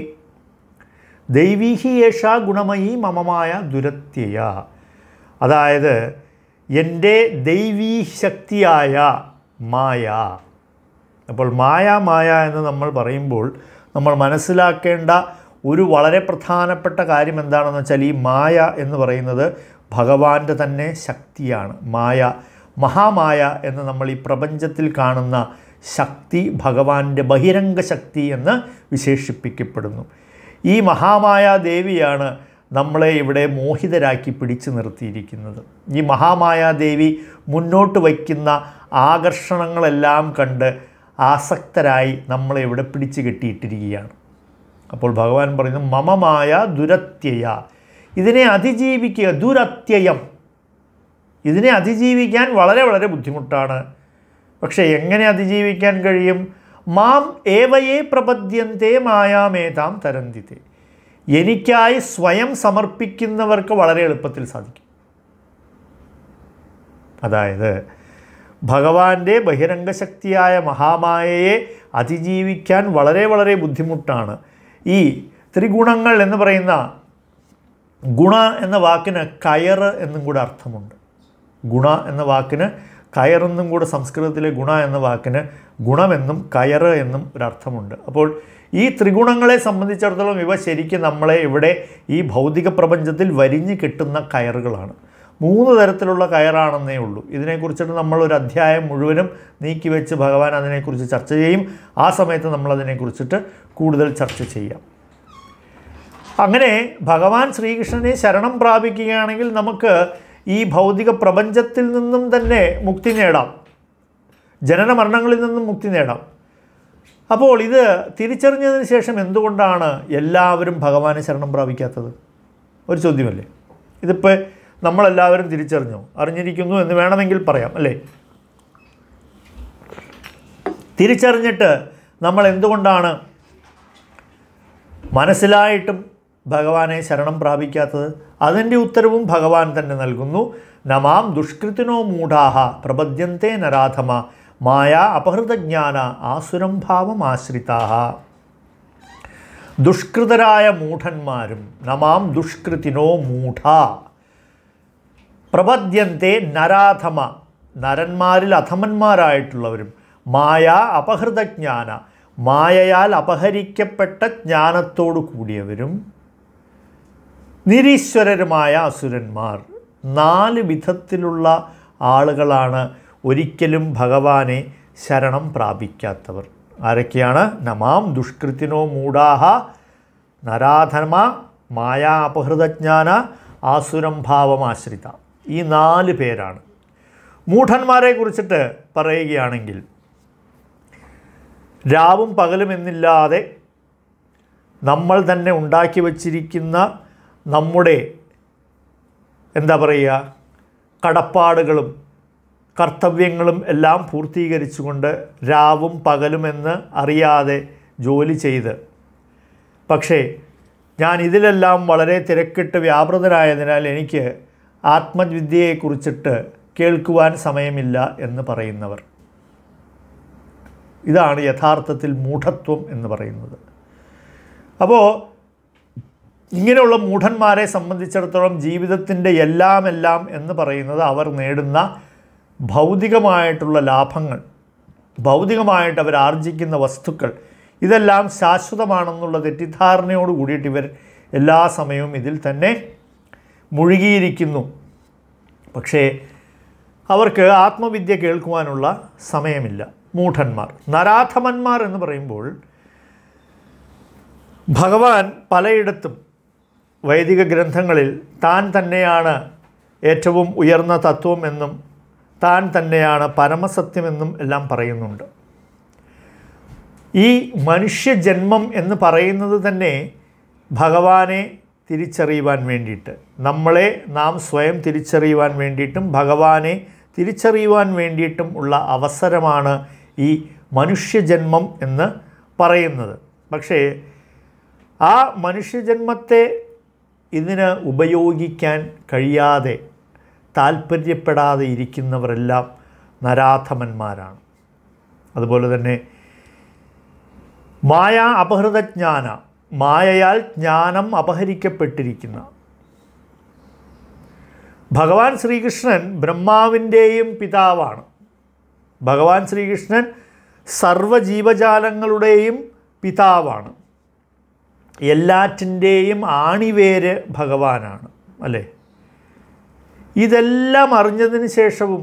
ദൈവീഹി യേഷാ ഗുണമയി മമമായ ദുരത്യയ അതായത് എൻ്റെ ദൈവീ ശക്തിയായ മായ അപ്പോൾ മായ മായ എന്ന് നമ്മൾ പറയുമ്പോൾ നമ്മൾ മനസ്സിലാക്കേണ്ട ഒരു വളരെ പ്രധാനപ്പെട്ട കാര്യം എന്താണെന്ന് വെച്ചാൽ ഈ മായ എന്ന് പറയുന്നത് ഭഗവാന്റെ തന്നെ ശക്തിയാണ് മായ മഹാമായ എന്ന് നമ്മൾ ഈ പ്രപഞ്ചത്തിൽ കാണുന്ന ശക്തി ഭഗവാന്റെ ബഹിരംഗ ശക്തി എന്ന് വിശേഷിപ്പിക്കപ്പെടുന്നു ഈ മഹാമായ ദേവിയാണ് നമ്മളെ ഇവിടെ മോഹിതരാക്കി പിടിച്ചു നിർത്തിയിരിക്കുന്നത് ഈ മഹാമായ ദേവി മുന്നോട്ട് വയ്ക്കുന്ന ആകർഷണങ്ങളെല്ലാം കണ്ട് ആസക്തരായി നമ്മളെ ഇവിടെ പിടിച്ചു കെട്ടിയിട്ടിരിക്കുകയാണ് അപ്പോൾ ഭഗവാൻ പറയുന്നു മമമായ ദുരത്യയ ഇതിനെ അതിജീവിക്കുക ദുരത്യയം ഇതിനെ അതിജീവിക്കാൻ വളരെ വളരെ ബുദ്ധിമുട്ടാണ് പക്ഷേ എങ്ങനെ അതിജീവിക്കാൻ കഴിയും മാം ഏവയെ പ്രപദ്യന്തേ മായാമേതാം തരന്തിത്തെ എനിക്കായി സ്വയം സമർപ്പിക്കുന്നവർക്ക് വളരെ എളുപ്പത്തിൽ സാധിക്കും അതായത് ഭഗവാന്റെ ബഹിരംഗ ശക്തിയായ മഹാമായയെ അതിജീവിക്കാൻ വളരെ വളരെ ബുദ്ധിമുട്ടാണ് ഈ ത്രിഗുണങ്ങൾ എന്ന് പറയുന്ന ഗുണ എന്ന വാക്കിന് കയറ് എന്നും കൂടെ അർത്ഥമുണ്ട് ഗുണ എന്ന വാക്കിന് കയറെന്നും കൂടെ സംസ്കൃതത്തിലെ ഗുണ എന്ന വാക്കിന് ഗുണമെന്നും കയറ് എന്നും ഒരർത്ഥമുണ്ട് അപ്പോൾ ഈ ത്രിഗുണങ്ങളെ സംബന്ധിച്ചിടത്തോളം ഇവ ശരിക്കും നമ്മളെ ഇവിടെ ഈ ഭൗതിക പ്രപഞ്ചത്തിൽ വരിഞ്ഞു കിട്ടുന്ന കയറുകളാണ് മൂന്ന് തരത്തിലുള്ള കയറാണെന്നേ ഉള്ളൂ ഇതിനെക്കുറിച്ചിട്ട് നമ്മൾ ഒരു അധ്യായം മുഴുവനും നീക്കി വെച്ച് ഭഗവാൻ അതിനെക്കുറിച്ച് ചർച്ച ചെയ്യും ആ സമയത്ത് നമ്മൾ അതിനെക്കുറിച്ചിട്ട് കൂടുതൽ ചർച്ച ചെയ്യാം അങ്ങനെ ഭഗവാൻ ശ്രീകൃഷ്ണനെ ശരണം പ്രാപിക്കുകയാണെങ്കിൽ നമുക്ക് ഈ ഭൗതിക പ്രപഞ്ചത്തിൽ നിന്നും തന്നെ മുക്തി നേടാം ജനന മരണങ്ങളിൽ നിന്നും മുക്തി നേടാം അപ്പോൾ ഇത് തിരിച്ചറിഞ്ഞതിന് ശേഷം എന്തുകൊണ്ടാണ് എല്ലാവരും ഭഗവാനെ ശരണം പ്രാപിക്കാത്തത് ഒരു ചോദ്യമല്ലേ ഇതിപ്പോൾ നമ്മളെല്ലാവരും തിരിച്ചറിഞ്ഞു അറിഞ്ഞിരിക്കുന്നു എന്ന് വേണമെങ്കിൽ പറയാം അല്ലേ തിരിച്ചറിഞ്ഞിട്ട് നമ്മൾ എന്തുകൊണ്ടാണ് മനസ്സിലായിട്ടും ഭഗവാനെ ശരണം പ്രാപിക്കാത്തത് അതിൻ്റെ ഉത്തരവും ഭഗവാൻ തന്നെ നൽകുന്നു നമാം ദുഷ്കൃതിനോ മൂഢാഹ പ്രപദ്യന്തെ നരാധമ മായ അപഹൃതജ്ഞാന ആസുരം ഭാവം ആശ്രിതാഹ ദുഷ്കൃതരായ മൂഢന്മാരും നമാം ദുഷ്കൃതിനോ മൂഢ പ്രപദ്യന്തെ നരാധമ നരന്മാരിൽ അധമന്മാരായിട്ടുള്ളവരും മായ അപഹൃതജ്ഞാന മായയാൽ അപഹരിക്കപ്പെട്ട ജ്ഞാനത്തോടു കൂടിയവരും നിരീശ്വരരുമായ അസുരന്മാർ നാല് വിധത്തിലുള്ള ആളുകളാണ് ഒരിക്കലും ഭഗവാനെ ശരണം പ്രാപിക്കാത്തവർ ആരൊക്കെയാണ് നമാം ദുഷ്കൃത്തിനോ മൂടാഹ നരാധനമ മായാ അപഹൃതജ്ഞാന ആസുരം ഭാവമാശ്രിത ഈ നാല് പേരാണ് മൂഢന്മാരെ കുറിച്ചിട്ട് പറയുകയാണെങ്കിൽ രാവും പകലും എന്നില്ലാതെ നമ്മൾ തന്നെ ഉണ്ടാക്കി വച്ചിരിക്കുന്ന നമ്മുടെ എന്താ പറയുക കടപ്പാടുകളും കർത്തവ്യങ്ങളും എല്ലാം പൂർത്തീകരിച്ചുകൊണ്ട് രാവും പകലുമെന്ന് അറിയാതെ ജോലി ചെയ്ത് പക്ഷേ ഞാൻ ഇതിലെല്ലാം വളരെ തിരക്കിട്ട് വ്യാപൃതനായതിനാൽ എനിക്ക് ആത്മവിദ്യയെക്കുറിച്ചിട്ട് കേൾക്കുവാൻ സമയമില്ല എന്ന് പറയുന്നവർ ഇതാണ് യഥാർത്ഥത്തിൽ മൂഢത്വം എന്ന് പറയുന്നത് അപ്പോൾ ഇങ്ങനെയുള്ള മൂഢന്മാരെ സംബന്ധിച്ചിടത്തോളം ജീവിതത്തിൻ്റെ എല്ലാം എല്ലാം എന്ന് പറയുന്നത് അവർ നേടുന്ന ഭൗതികമായിട്ടുള്ള ലാഭങ്ങൾ ഭൗതികമായിട്ട് അവർ ആർജിക്കുന്ന വസ്തുക്കൾ ഇതെല്ലാം ശാശ്വതമാണെന്നുള്ള തെറ്റിദ്ധാരണയോട് കൂടിയിട്ട് ഇവർ എല്ലാ സമയവും ഇതിൽ തന്നെ മുഴുകിയിരിക്കുന്നു പക്ഷേ അവർക്ക് ആത്മവിദ്യ കേൾക്കുവാനുള്ള സമയമില്ല മൂഢന്മാർ നരാധമന്മാർ എന്ന് പറയുമ്പോൾ ഭഗവാൻ പലയിടത്തും വൈദിക ഗ്രന്ഥങ്ങളിൽ താൻ തന്നെയാണ് ഏറ്റവും ഉയർന്ന എന്നും താൻ തന്നെയാണ് പരമസത്യമെന്നും എല്ലാം പറയുന്നുണ്ട് ഈ മനുഷ്യജന്മം എന്ന് പറയുന്നത് തന്നെ ഭഗവാനെ തിരിച്ചറിയുവാൻ വേണ്ടിയിട്ട് നമ്മളെ നാം സ്വയം തിരിച്ചറിയുവാൻ വേണ്ടിയിട്ടും ഭഗവാനെ തിരിച്ചറിയുവാൻ വേണ്ടിയിട്ടും ഉള്ള അവസരമാണ് ഈ മനുഷ്യജന്മം എന്ന് പറയുന്നത് പക്ഷേ ആ മനുഷ്യജന്മത്തെ ഇതിന് ഉപയോഗിക്കാൻ കഴിയാതെ താല്പര്യപ്പെടാതെ ഇരിക്കുന്നവരെല്ലാം നരാധമന്മാരാണ് അതുപോലെ തന്നെ മായ അപഹൃതജ്ഞാന മായയാൽ ജ്ഞാനം അപഹരിക്കപ്പെട്ടിരിക്കുന്ന ഭഗവാൻ ശ്രീകൃഷ്ണൻ ബ്രഹ്മാവിൻ്റെയും പിതാവാണ് ഭഗവാൻ ശ്രീകൃഷ്ണൻ സർവജീവജാലങ്ങളുടെയും പിതാവാണ് എല്ലാറ്റിൻ്റെയും ആണിവേര് ഭഗവാനാണ് അല്ലേ ഇതെല്ലാം അറിഞ്ഞതിന് ശേഷവും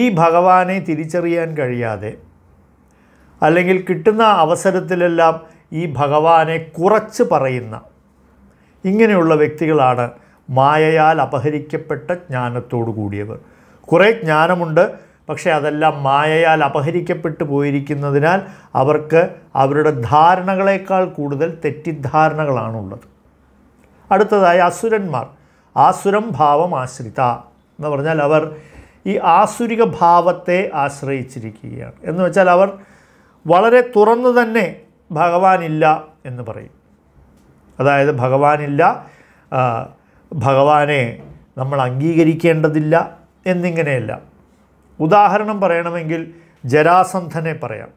ഈ ഭഗവാനെ തിരിച്ചറിയാൻ കഴിയാതെ അല്ലെങ്കിൽ കിട്ടുന്ന അവസരത്തിലെല്ലാം ഈ ഭഗവാനെ കുറച്ച് പറയുന്ന ഇങ്ങനെയുള്ള വ്യക്തികളാണ് മായയാൽ അപഹരിക്കപ്പെട്ട ജ്ഞാനത്തോടു കൂടിയവർ കുറേ ജ്ഞാനമുണ്ട് പക്ഷേ അതെല്ലാം മായയാൽ അപഹരിക്കപ്പെട്ടു പോയിരിക്കുന്നതിനാൽ അവർക്ക് അവരുടെ ധാരണകളേക്കാൾ കൂടുതൽ തെറ്റിദ്ധാരണകളാണുള്ളത് അടുത്തതായി അസുരന്മാർ ആസുരം ഭാവം ആശ്രിത എന്ന് പറഞ്ഞാൽ അവർ ഈ ആസുരിക ഭാവത്തെ ആശ്രയിച്ചിരിക്കുകയാണ് എന്ന് വെച്ചാൽ അവർ വളരെ തുറന്നു തന്നെ ഭഗവാനില്ല എന്ന് പറയും അതായത് ഭഗവാനില്ല ഭഗവാനെ നമ്മൾ അംഗീകരിക്കേണ്ടതില്ല എന്നിങ്ങനെയെല്ലാം ഉദാഹരണം പറയണമെങ്കിൽ ജരാസന്ധനെ പറയാം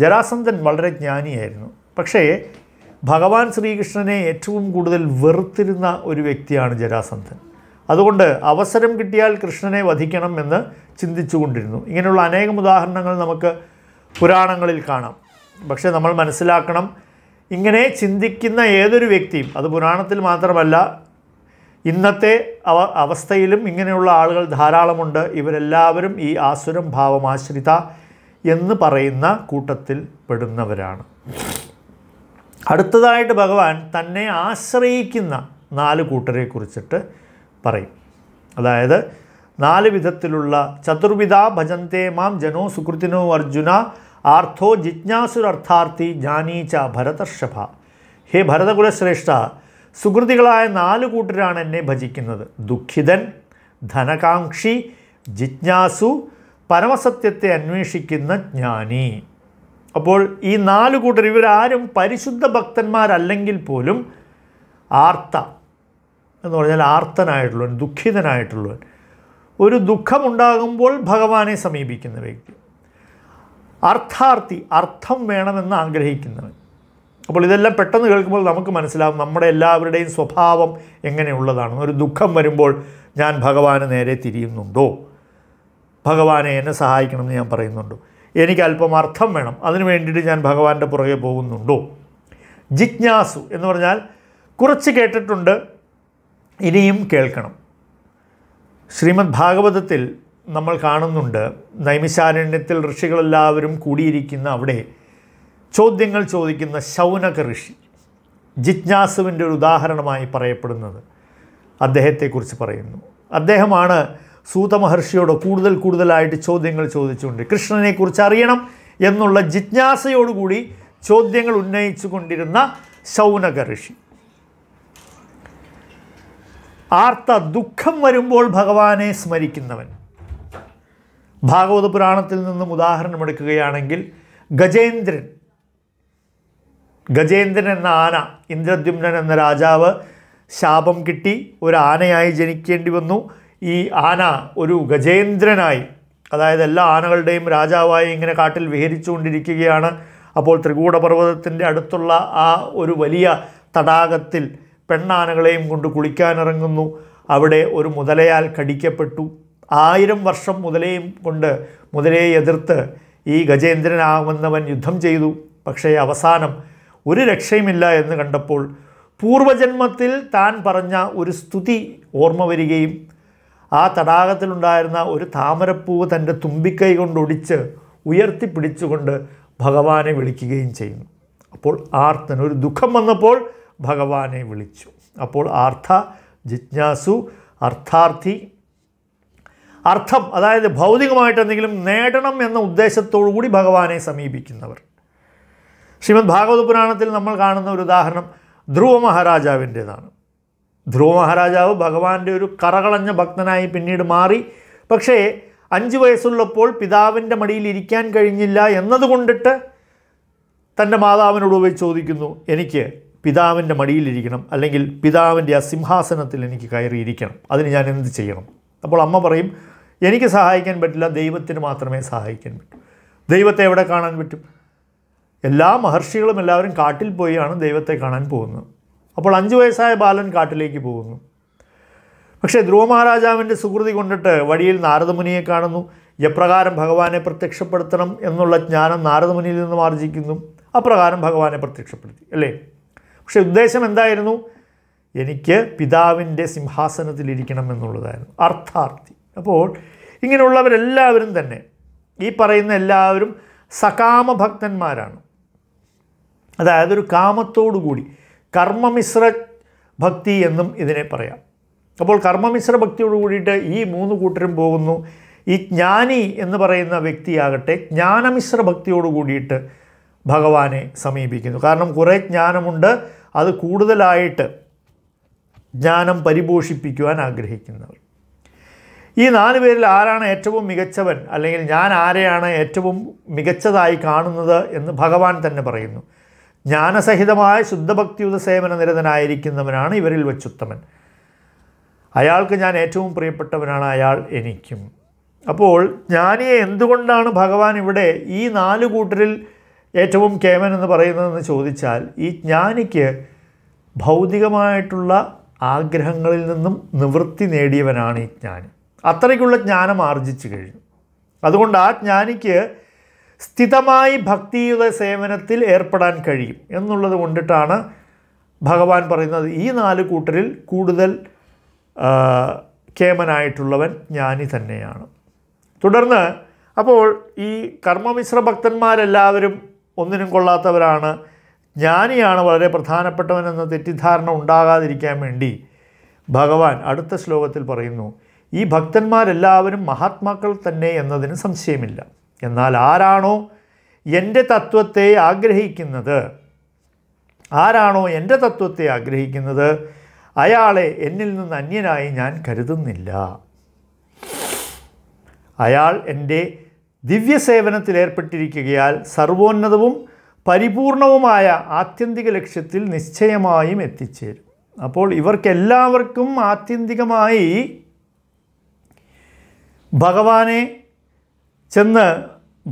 ജരാസന്ധൻ വളരെ ജ്ഞാനിയായിരുന്നു പക്ഷേ ഭഗവാൻ ശ്രീകൃഷ്ണനെ ഏറ്റവും കൂടുതൽ വെറുത്തിരുന്ന ഒരു വ്യക്തിയാണ് ജരാസന്ധൻ അതുകൊണ്ട് അവസരം കിട്ടിയാൽ കൃഷ്ണനെ വധിക്കണം എന്ന് ചിന്തിച്ചുകൊണ്ടിരുന്നു ഇങ്ങനെയുള്ള അനേകം ഉദാഹരണങ്ങൾ നമുക്ക് പുരാണങ്ങളിൽ കാണാം പക്ഷേ നമ്മൾ മനസ്സിലാക്കണം ഇങ്ങനെ ചിന്തിക്കുന്ന ഏതൊരു വ്യക്തിയും അത് പുരാണത്തിൽ മാത്രമല്ല ഇന്നത്തെ അവ അവസ്ഥയിലും ഇങ്ങനെയുള്ള ആളുകൾ ധാരാളമുണ്ട് ഇവരെല്ലാവരും ഈ ആസുരം ഭാവമാശ്രിത എന്ന് പറയുന്ന കൂട്ടത്തിൽ പെടുന്നവരാണ് അടുത്തതായിട്ട് ഭഗവാൻ തന്നെ ആശ്രയിക്കുന്ന നാല് കൂട്ടരെ കുറിച്ചിട്ട് പറയും അതായത് നാല് വിധത്തിലുള്ള ചതുർവിധ ഭജന്തേ മാം ജനോ സുകൃത്തിനോ അർജുന ആർത്ഥോ ജിജ്ഞാസുരർത്ഥാർത്ഥി ജാനീച്ച ഭരതർഷഭ ഹേ ഭരതകുലശ്രേഷ്ഠ സുഹൃതികളായ നാല് കൂട്ടരാണ് എന്നെ ഭജിക്കുന്നത് ദുഃഖിതൻ ധനകാംക്ഷി ജിജ്ഞാസു പരമസത്യത്തെ അന്വേഷിക്കുന്ന ജ്ഞാനി അപ്പോൾ ഈ നാല് കൂട്ടർ ഇവരാരും പരിശുദ്ധ ഭക്തന്മാരല്ലെങ്കിൽ പോലും ആർത്ത എന്ന് പറഞ്ഞാൽ ആർത്തനായിട്ടുള്ളവൻ ദുഃഖിതനായിട്ടുള്ളവൻ ഒരു ദുഃഖമുണ്ടാകുമ്പോൾ ഭഗവാനെ സമീപിക്കുന്ന വ്യക്തി അർത്ഥാർത്ഥി അർത്ഥം വേണമെന്ന് ആഗ്രഹിക്കുന്നവൻ അപ്പോൾ ഇതെല്ലാം പെട്ടെന്ന് കേൾക്കുമ്പോൾ നമുക്ക് മനസ്സിലാവും നമ്മുടെ എല്ലാവരുടെയും സ്വഭാവം എങ്ങനെയുള്ളതാണ് ഒരു ദുഃഖം വരുമ്പോൾ ഞാൻ ഭഗവാന് നേരെ തിരിയുന്നുണ്ടോ ഭഗവാനെ എന്നെ സഹായിക്കണമെന്ന് ഞാൻ പറയുന്നുണ്ടോ എനിക്ക് അല്പം അർത്ഥം വേണം അതിനു വേണ്ടിയിട്ട് ഞാൻ ഭഗവാന്റെ പുറകെ പോകുന്നുണ്ടോ ജിജ്ഞാസു എന്ന് പറഞ്ഞാൽ കുറച്ച് കേട്ടിട്ടുണ്ട് ഇനിയും കേൾക്കണം ശ്രീമദ് ഭാഗവതത്തിൽ നമ്മൾ കാണുന്നുണ്ട് നൈമിശാരണ്യത്തിൽ ഋഷികളെല്ലാവരും കൂടിയിരിക്കുന്ന അവിടെ ചോദ്യങ്ങൾ ചോദിക്കുന്ന ശൗനക ഋഷി ജിജ്ഞാസുവിൻ്റെ ഒരു ഉദാഹരണമായി പറയപ്പെടുന്നത് അദ്ദേഹത്തെക്കുറിച്ച് പറയുന്നു അദ്ദേഹമാണ് സൂതമഹർഷിയോട് കൂടുതൽ കൂടുതലായിട്ട് ചോദ്യങ്ങൾ ചോദിച്ചുകൊണ്ട് കൃഷ്ണനെക്കുറിച്ച് അറിയണം എന്നുള്ള ജിജ്ഞാസയോടുകൂടി ചോദ്യങ്ങൾ ഉന്നയിച്ചു കൊണ്ടിരുന്ന ശൗനക ഋഷി ആർത്ത ദുഃഖം വരുമ്പോൾ ഭഗവാനെ സ്മരിക്കുന്നവൻ ഭാഗവത പുരാണത്തിൽ നിന്നും ഉദാഹരണമെടുക്കുകയാണെങ്കിൽ ഗജേന്ദ്രൻ ഗജേന്ദ്രൻ എന്ന ആന ഇന്ദ്രദ്യുമ്നൻ എന്ന രാജാവ് ശാപം കിട്ടി ഒരു ആനയായി ജനിക്കേണ്ടി വന്നു ഈ ആന ഒരു ഗജേന്ദ്രനായി അതായത് എല്ലാ ആനകളുടെയും രാജാവായി ഇങ്ങനെ കാട്ടിൽ വിഹരിച്ചുകൊണ്ടിരിക്കുകയാണ് അപ്പോൾ ത്രികൂടപർവ്വതത്തിൻ്റെ അടുത്തുള്ള ആ ഒരു വലിയ തടാകത്തിൽ പെണ്ണാനകളെയും കൊണ്ട് കുളിക്കാനിറങ്ങുന്നു അവിടെ ഒരു മുതലയാൽ കടിക്കപ്പെട്ടു ആയിരം വർഷം മുതലയും കൊണ്ട് മുതലയെ എതിർത്ത് ഈ ഗജേന്ദ്രനാകുന്നവൻ യുദ്ധം ചെയ്തു പക്ഷേ അവസാനം ഒരു രക്ഷയുമില്ല എന്ന് കണ്ടപ്പോൾ പൂർവജന്മത്തിൽ താൻ പറഞ്ഞ ഒരു സ്തുതി ഓർമ്മ വരികയും ആ തടാകത്തിലുണ്ടായിരുന്ന ഒരു താമരപ്പൂവ് തൻ്റെ തുമ്പിക്കൈ കൊണ്ട് ഒടിച്ച് ഉയർത്തിപ്പിടിച്ചുകൊണ്ട് ഭഗവാനെ വിളിക്കുകയും ചെയ്യുന്നു അപ്പോൾ ആർത്തൻ ഒരു ദുഃഖം വന്നപ്പോൾ ഭഗവാനെ വിളിച്ചു അപ്പോൾ ആർത്ഥ ജിജ്ഞാസു അർത്ഥാർത്ഥി അർത്ഥം അതായത് ഭൗതികമായിട്ട് എന്തെങ്കിലും നേടണം എന്ന ഉദ്ദേശത്തോടു കൂടി ഭഗവാനെ സമീപിക്കുന്നവർ ശ്രീമദ് ഭാഗവത പുരാണത്തിൽ നമ്മൾ കാണുന്ന ഒരു ഉദാഹരണം ധ്രുവ മഹാരാജാവിൻ്റേതാണ് ധ്രുവ മഹാരാജാവ് ഭഗവാന്റെ ഒരു കറകളഞ്ഞ ഭക്തനായി പിന്നീട് മാറി പക്ഷേ അഞ്ച് വയസ്സുള്ളപ്പോൾ പിതാവിൻ്റെ മടിയിൽ ഇരിക്കാൻ കഴിഞ്ഞില്ല എന്നതുകൊണ്ടിട്ട് തൻ്റെ മാതാവിനോട് പോയി ചോദിക്കുന്നു എനിക്ക് പിതാവിൻ്റെ മടിയിലിരിക്കണം അല്ലെങ്കിൽ പിതാവിൻ്റെ ആ സിംഹാസനത്തിൽ എനിക്ക് കയറിയിരിക്കണം അതിന് ഞാൻ എന്ത് ചെയ്യണം അപ്പോൾ അമ്മ പറയും എനിക്ക് സഹായിക്കാൻ പറ്റില്ല ദൈവത്തിന് മാത്രമേ സഹായിക്കാൻ പറ്റൂ ദൈവത്തെ എവിടെ കാണാൻ പറ്റും എല്ലാ മഹർഷികളും എല്ലാവരും കാട്ടിൽ പോയാണ് ദൈവത്തെ കാണാൻ പോകുന്നത് അപ്പോൾ അഞ്ച് വയസ്സായ ബാലൻ കാട്ടിലേക്ക് പോകുന്നു പക്ഷേ ധ്രുവ മഹാരാജാവിൻ്റെ സുഹൃതി കൊണ്ടിട്ട് വഴിയിൽ നാരദമുനിയെ കാണുന്നു എപ്രകാരം ഭഗവാനെ പ്രത്യക്ഷപ്പെടുത്തണം എന്നുള്ള ജ്ഞാനം നാരദമുനിയിൽ നിന്നും ആർജിക്കുന്നു അപ്രകാരം ഭഗവാനെ പ്രത്യക്ഷപ്പെടുത്തി അല്ലേ പക്ഷേ ഉദ്ദേശം എന്തായിരുന്നു എനിക്ക് പിതാവിൻ്റെ സിംഹാസനത്തിലിരിക്കണം എന്നുള്ളതായിരുന്നു അർത്ഥാർത്ഥി അപ്പോൾ ഇങ്ങനെയുള്ളവരെല്ലാവരും തന്നെ ഈ പറയുന്ന എല്ലാവരും സകാമഭക്തന്മാരാണ് അതായത് ഒരു കാമത്തോടുകൂടി കർമ്മമിശ്ര ഭക്തി എന്നും ഇതിനെ പറയാം അപ്പോൾ കർമ്മമിശ്ര ഭക്തിയോട് കൂടിയിട്ട് ഈ മൂന്ന് കൂട്ടരും പോകുന്നു ഈ ജ്ഞാനി എന്ന് പറയുന്ന വ്യക്തിയാകട്ടെ ജ്ഞാനമിശ്ര ഭക്തിയോട് കൂടിയിട്ട് ഭഗവാനെ സമീപിക്കുന്നു കാരണം കുറേ ജ്ഞാനമുണ്ട് അത് കൂടുതലായിട്ട് ജ്ഞാനം പരിപോഷിപ്പിക്കുവാൻ ആഗ്രഹിക്കുന്നവർ ഈ നാല് പേരിൽ ആരാണ് ഏറ്റവും മികച്ചവൻ അല്ലെങ്കിൽ ഞാൻ ആരെയാണ് ഏറ്റവും മികച്ചതായി കാണുന്നത് എന്ന് ഭഗവാൻ തന്നെ പറയുന്നു ജ്ഞാനസഹിതമായ ശുദ്ധഭക്തിയുത സേവന നിരതനായിരിക്കുന്നവനാണ് ഇവരിൽ വെച്ചുത്തമൻ അയാൾക്ക് ഞാൻ ഏറ്റവും പ്രിയപ്പെട്ടവനാണ് അയാൾ എനിക്കും അപ്പോൾ ജ്ഞാനിയെ എന്തുകൊണ്ടാണ് ഭഗവാൻ ഇവിടെ ഈ നാല് കൂട്ടരിൽ ഏറ്റവും കേമൻ എന്ന് പറയുന്നതെന്ന് ചോദിച്ചാൽ ഈ ജ്ഞാനിക്ക് ഭൗതികമായിട്ടുള്ള ആഗ്രഹങ്ങളിൽ നിന്നും നിവൃത്തി നേടിയവനാണ് ഈ ജ്ഞാനി അത്രയ്ക്കുള്ള ജ്ഞാനം ആർജിച്ചു കഴിഞ്ഞു അതുകൊണ്ട് ആ ജ്ഞാനിക്ക് സ്ഥിതമായി ഭക്തിയുടെ സേവനത്തിൽ ഏർപ്പെടാൻ കഴിയും എന്നുള്ളത് കൊണ്ടിട്ടാണ് ഭഗവാൻ പറയുന്നത് ഈ നാല് കൂട്ടരിൽ കൂടുതൽ കേമനായിട്ടുള്ളവൻ ജ്ഞാനി തന്നെയാണ് തുടർന്ന് അപ്പോൾ ഈ കർമ്മമിശ്ര ഭക്തന്മാരെല്ലാവരും ഒന്നിനും കൊള്ളാത്തവരാണ് ജ്ഞാനിയാണ് വളരെ പ്രധാനപ്പെട്ടവനെന്ന തെറ്റിദ്ധാരണ ഉണ്ടാകാതിരിക്കാൻ വേണ്ടി ഭഗവാൻ അടുത്ത ശ്ലോകത്തിൽ പറയുന്നു ഈ ഭക്തന്മാരെല്ലാവരും മഹാത്മാക്കൾ തന്നെ എന്നതിന് സംശയമില്ല എന്നാൽ ആരാണോ എൻ്റെ തത്വത്തെ ആഗ്രഹിക്കുന്നത് ആരാണോ എൻ്റെ തത്വത്തെ ആഗ്രഹിക്കുന്നത് അയാളെ എന്നിൽ നിന്ന് അന്യനായി ഞാൻ കരുതുന്നില്ല അയാൾ എൻ്റെ ദിവ്യ സേവനത്തിൽ ഏർപ്പെട്ടിരിക്കുകയാൽ സർവോന്നതവും പരിപൂർണവുമായ ആത്യന്തിക ലക്ഷ്യത്തിൽ നിശ്ചയമായും എത്തിച്ചേരും അപ്പോൾ ഇവർക്കെല്ലാവർക്കും ആത്യന്തികമായി ഭഗവാനെ ചെന്ന്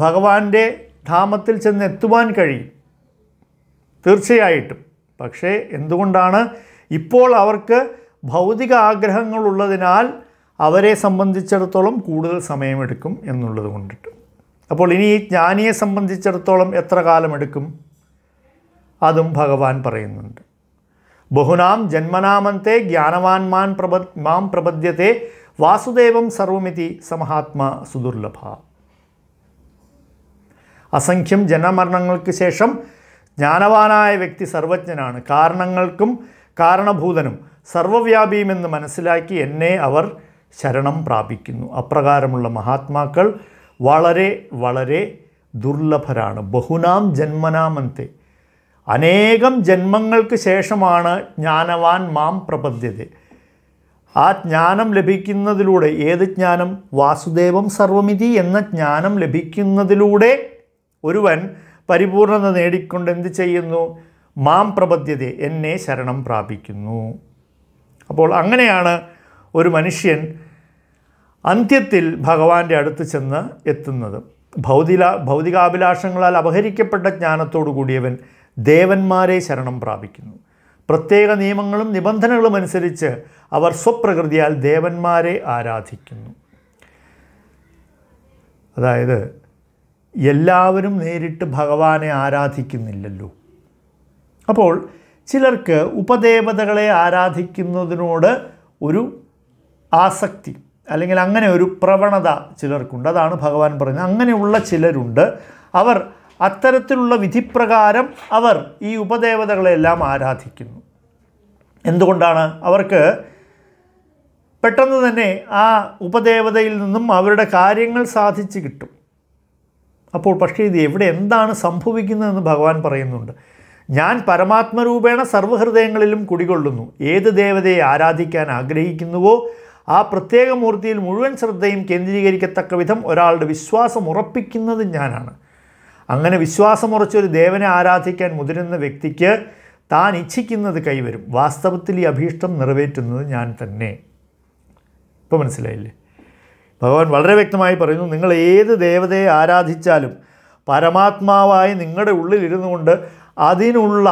ഭഗവാന്റെ ധാമത്തിൽ ചെന്ന് എത്തുവാൻ കഴിയും തീർച്ചയായിട്ടും പക്ഷേ എന്തുകൊണ്ടാണ് ഇപ്പോൾ അവർക്ക് ഭൗതിക ആഗ്രഹങ്ങളുള്ളതിനാൽ അവരെ സംബന്ധിച്ചിടത്തോളം കൂടുതൽ സമയമെടുക്കും എന്നുള്ളത് കൊണ്ടിട്ട് അപ്പോൾ ഇനി ഈ ജ്ഞാനിയെ സംബന്ധിച്ചിടത്തോളം എത്ര കാലമെടുക്കും അതും ഭഗവാൻ പറയുന്നുണ്ട് ബഹുനാം ജന്മനാമത്തെ ജ്ഞാനവാൻമാൻ പ്രബ മാം പ്രബദ്ധ്യത്തെ വാസുദേവം സർവമിതി സമഹാത്മാ സുദുർലഭ അസംഖ്യം ജനമരണങ്ങൾക്ക് ശേഷം ജ്ഞാനവാനായ വ്യക്തി സർവജ്ഞനാണ് കാരണങ്ങൾക്കും കാരണഭൂതനും സർവവ്യാപിയുമെന്ന് മനസ്സിലാക്കി എന്നെ അവർ ശരണം പ്രാപിക്കുന്നു അപ്രകാരമുള്ള മഹാത്മാക്കൾ വളരെ വളരെ ദുർലഭരാണ് ബഹുനാം ജന്മനാമന്തേ അനേകം ജന്മങ്ങൾക്ക് ശേഷമാണ് ജ്ഞാനവാൻ മാം പ്രപദ്ധ്യത ആ ജ്ഞാനം ലഭിക്കുന്നതിലൂടെ ഏത് ജ്ഞാനം വാസുദേവം സർവമിതി എന്ന ജ്ഞാനം ലഭിക്കുന്നതിലൂടെ ഒരുവൻ പരിപൂർണത നേടിക്കൊണ്ട് എന്ത് ചെയ്യുന്നു മാം പ്രപദ്ധ്യത എന്നെ ശരണം പ്രാപിക്കുന്നു അപ്പോൾ അങ്ങനെയാണ് ഒരു മനുഷ്യൻ അന്ത്യത്തിൽ ഭഗവാന്റെ അടുത്ത് ചെന്ന് എത്തുന്നത് ഭൗതിക ഭൗതികാഭിലാഷങ്ങളാൽ അപഹരിക്കപ്പെട്ട ജ്ഞാനത്തോടു കൂടിയവൻ ദേവന്മാരെ ശരണം പ്രാപിക്കുന്നു പ്രത്യേക നിയമങ്ങളും നിബന്ധനകളും അനുസരിച്ച് അവർ സ്വപ്രകൃതിയാൽ ദേവന്മാരെ ആരാധിക്കുന്നു അതായത് എല്ലാവരും നേരിട്ട് ഭഗവാനെ ആരാധിക്കുന്നില്ലല്ലോ അപ്പോൾ ചിലർക്ക് ഉപദേവതകളെ ആരാധിക്കുന്നതിനോട് ഒരു ആസക്തി അല്ലെങ്കിൽ അങ്ങനെ ഒരു പ്രവണത ചിലർക്കുണ്ട് അതാണ് ഭഗവാൻ പറഞ്ഞത് അങ്ങനെയുള്ള ചിലരുണ്ട് അവർ അത്തരത്തിലുള്ള വിധിപ്രകാരം അവർ ഈ ഉപദേവതകളെല്ലാം ആരാധിക്കുന്നു എന്തുകൊണ്ടാണ് അവർക്ക് പെട്ടെന്ന് തന്നെ ആ ഉപദേവതയിൽ നിന്നും അവരുടെ കാര്യങ്ങൾ സാധിച്ചു കിട്ടും അപ്പോൾ പക്ഷേ ഇത് എവിടെ എന്താണ് സംഭവിക്കുന്നതെന്ന് ഭഗവാൻ പറയുന്നുണ്ട് ഞാൻ പരമാത്മരൂപേണ സർവ്വഹൃദയങ്ങളിലും കുടികൊള്ളുന്നു ഏത് ദേവതയെ ആരാധിക്കാൻ ആഗ്രഹിക്കുന്നുവോ ആ പ്രത്യേക മൂർത്തിയിൽ മുഴുവൻ ശ്രദ്ധയും കേന്ദ്രീകരിക്കത്തക്ക വിധം ഒരാളുടെ വിശ്വാസം ഉറപ്പിക്കുന്നത് ഞാനാണ് അങ്ങനെ വിശ്വാസമുറച്ചൊരു ദേവനെ ആരാധിക്കാൻ മുതിരുന്ന വ്യക്തിക്ക് താൻ ഇച്ഛിക്കുന്നത് കൈവരും വാസ്തവത്തിൽ ഈ അഭീഷ്ടം നിറവേറ്റുന്നത് ഞാൻ തന്നെ ഇപ്പോൾ മനസ്സിലായില്ലേ ഭഗവാൻ വളരെ വ്യക്തമായി പറയുന്നു നിങ്ങൾ ഏത് ദേവതയെ ആരാധിച്ചാലും പരമാത്മാവായി നിങ്ങളുടെ ഉള്ളിലിരുന്നു കൊണ്ട് അതിനുള്ള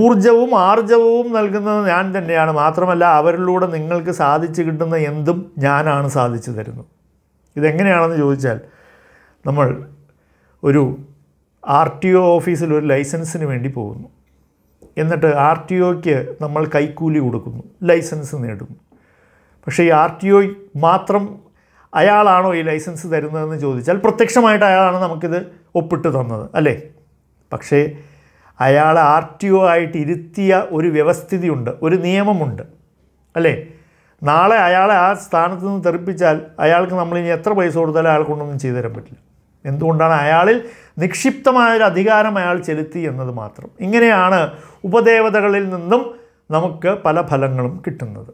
ഊർജവും ആർജവവും നൽകുന്നത് ഞാൻ തന്നെയാണ് മാത്രമല്ല അവരിലൂടെ നിങ്ങൾക്ക് സാധിച്ചു കിട്ടുന്ന എന്തും ഞാനാണ് സാധിച്ചു തരുന്നത് ഇതെങ്ങനെയാണെന്ന് ചോദിച്ചാൽ നമ്മൾ ഒരു ആർ ടി ഒ ഓഫീസിൽ ഒരു ലൈസൻസിന് വേണ്ടി പോകുന്നു എന്നിട്ട് ആർ ടി ഒക്ക് നമ്മൾ കൈക്കൂലി കൊടുക്കുന്നു ലൈസൻസ് നേടുന്നു പക്ഷേ ഈ ആർ ടി ഒ മാത്രം അയാളാണോ ഈ ലൈസൻസ് തരുന്നതെന്ന് ചോദിച്ചാൽ പ്രത്യക്ഷമായിട്ട് അയാളാണ് നമുക്കിത് ഒപ്പിട്ട് തന്നത് അല്ലേ പക്ഷേ അയാൾ ആർ ടി ഒ ആയിട്ട് ഇരുത്തിയ ഒരു വ്യവസ്ഥിതിയുണ്ട് ഒരു നിയമമുണ്ട് അല്ലേ നാളെ അയാളെ ആ സ്ഥാനത്ത് നിന്ന് തെറിപ്പിച്ചാൽ അയാൾക്ക് ഇനി എത്ര പൈസ കൊടുത്താലും അയാൾക്കൊണ്ടൊന്നും ചെയ്തു തരാൻ പറ്റില്ല എന്തുകൊണ്ടാണ് അയാളിൽ നിക്ഷിപ്തമായൊരു അധികാരം അയാൾ ചെലുത്തി എന്നത് മാത്രം ഇങ്ങനെയാണ് ഉപദേവതകളിൽ നിന്നും നമുക്ക് പല ഫലങ്ങളും കിട്ടുന്നത്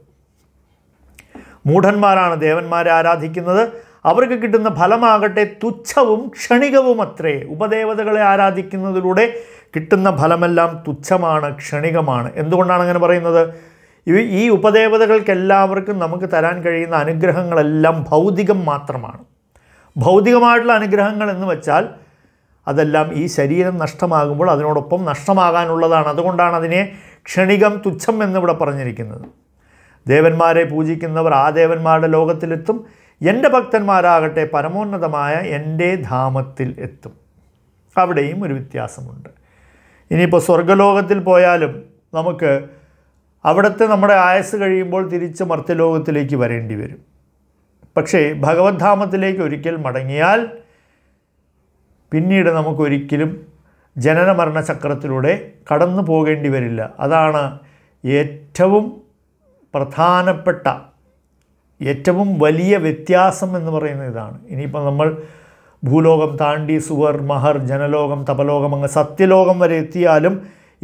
മൂഢന്മാരാണ് ദേവന്മാരെ ആരാധിക്കുന്നത് അവർക്ക് കിട്ടുന്ന ഫലമാകട്ടെ തുച്ഛവും ക്ഷണികവും അത്രേ ഉപദേവതകളെ ആരാധിക്കുന്നതിലൂടെ കിട്ടുന്ന ഫലമെല്ലാം തുച്ഛമാണ് ക്ഷണികമാണ് എന്തുകൊണ്ടാണ് അങ്ങനെ പറയുന്നത് ഈ ഉപദേവതകൾക്കെല്ലാവർക്കും നമുക്ക് തരാൻ കഴിയുന്ന അനുഗ്രഹങ്ങളെല്ലാം ഭൗതികം മാത്രമാണ് ഭൗതികമായിട്ടുള്ള അനുഗ്രഹങ്ങൾ എന്ന് വെച്ചാൽ അതെല്ലാം ഈ ശരീരം നഷ്ടമാകുമ്പോൾ അതിനോടൊപ്പം നഷ്ടമാകാനുള്ളതാണ് അതുകൊണ്ടാണ് അതിനെ ക്ഷണികം തുച്ഛം എന്നിവിടെ പറഞ്ഞിരിക്കുന്നത് ദേവന്മാരെ പൂജിക്കുന്നവർ ആ ദേവന്മാരുടെ ലോകത്തിലെത്തും എൻ്റെ ഭക്തന്മാരാകട്ടെ പരമോന്നതമായ എൻ്റെ ധാമത്തിൽ എത്തും അവിടെയും ഒരു വ്യത്യാസമുണ്ട് ഇനിയിപ്പോൾ സ്വർഗലോകത്തിൽ പോയാലും നമുക്ക് അവിടുത്തെ നമ്മുടെ ആയസ് കഴിയുമ്പോൾ തിരിച്ച് മർത്യലോകത്തിലേക്ക് വരേണ്ടി വരും പക്ഷേ ഭഗവത്ധാമത്തിലേക്ക് ഒരിക്കൽ മടങ്ങിയാൽ പിന്നീട് നമുക്കൊരിക്കലും ജനനമരണ ചക്രത്തിലൂടെ കടന്നു പോകേണ്ടി വരില്ല അതാണ് ഏറ്റവും പ്രധാനപ്പെട്ട ഏറ്റവും വലിയ വ്യത്യാസം എന്ന് പറയുന്ന ഇതാണ് ഇനിയിപ്പോൾ നമ്മൾ ഭൂലോകം താണ്ടി സുവർ മഹർ ജനലോകം തപലോകം അങ്ങ് സത്യലോകം വരെ എത്തിയാലും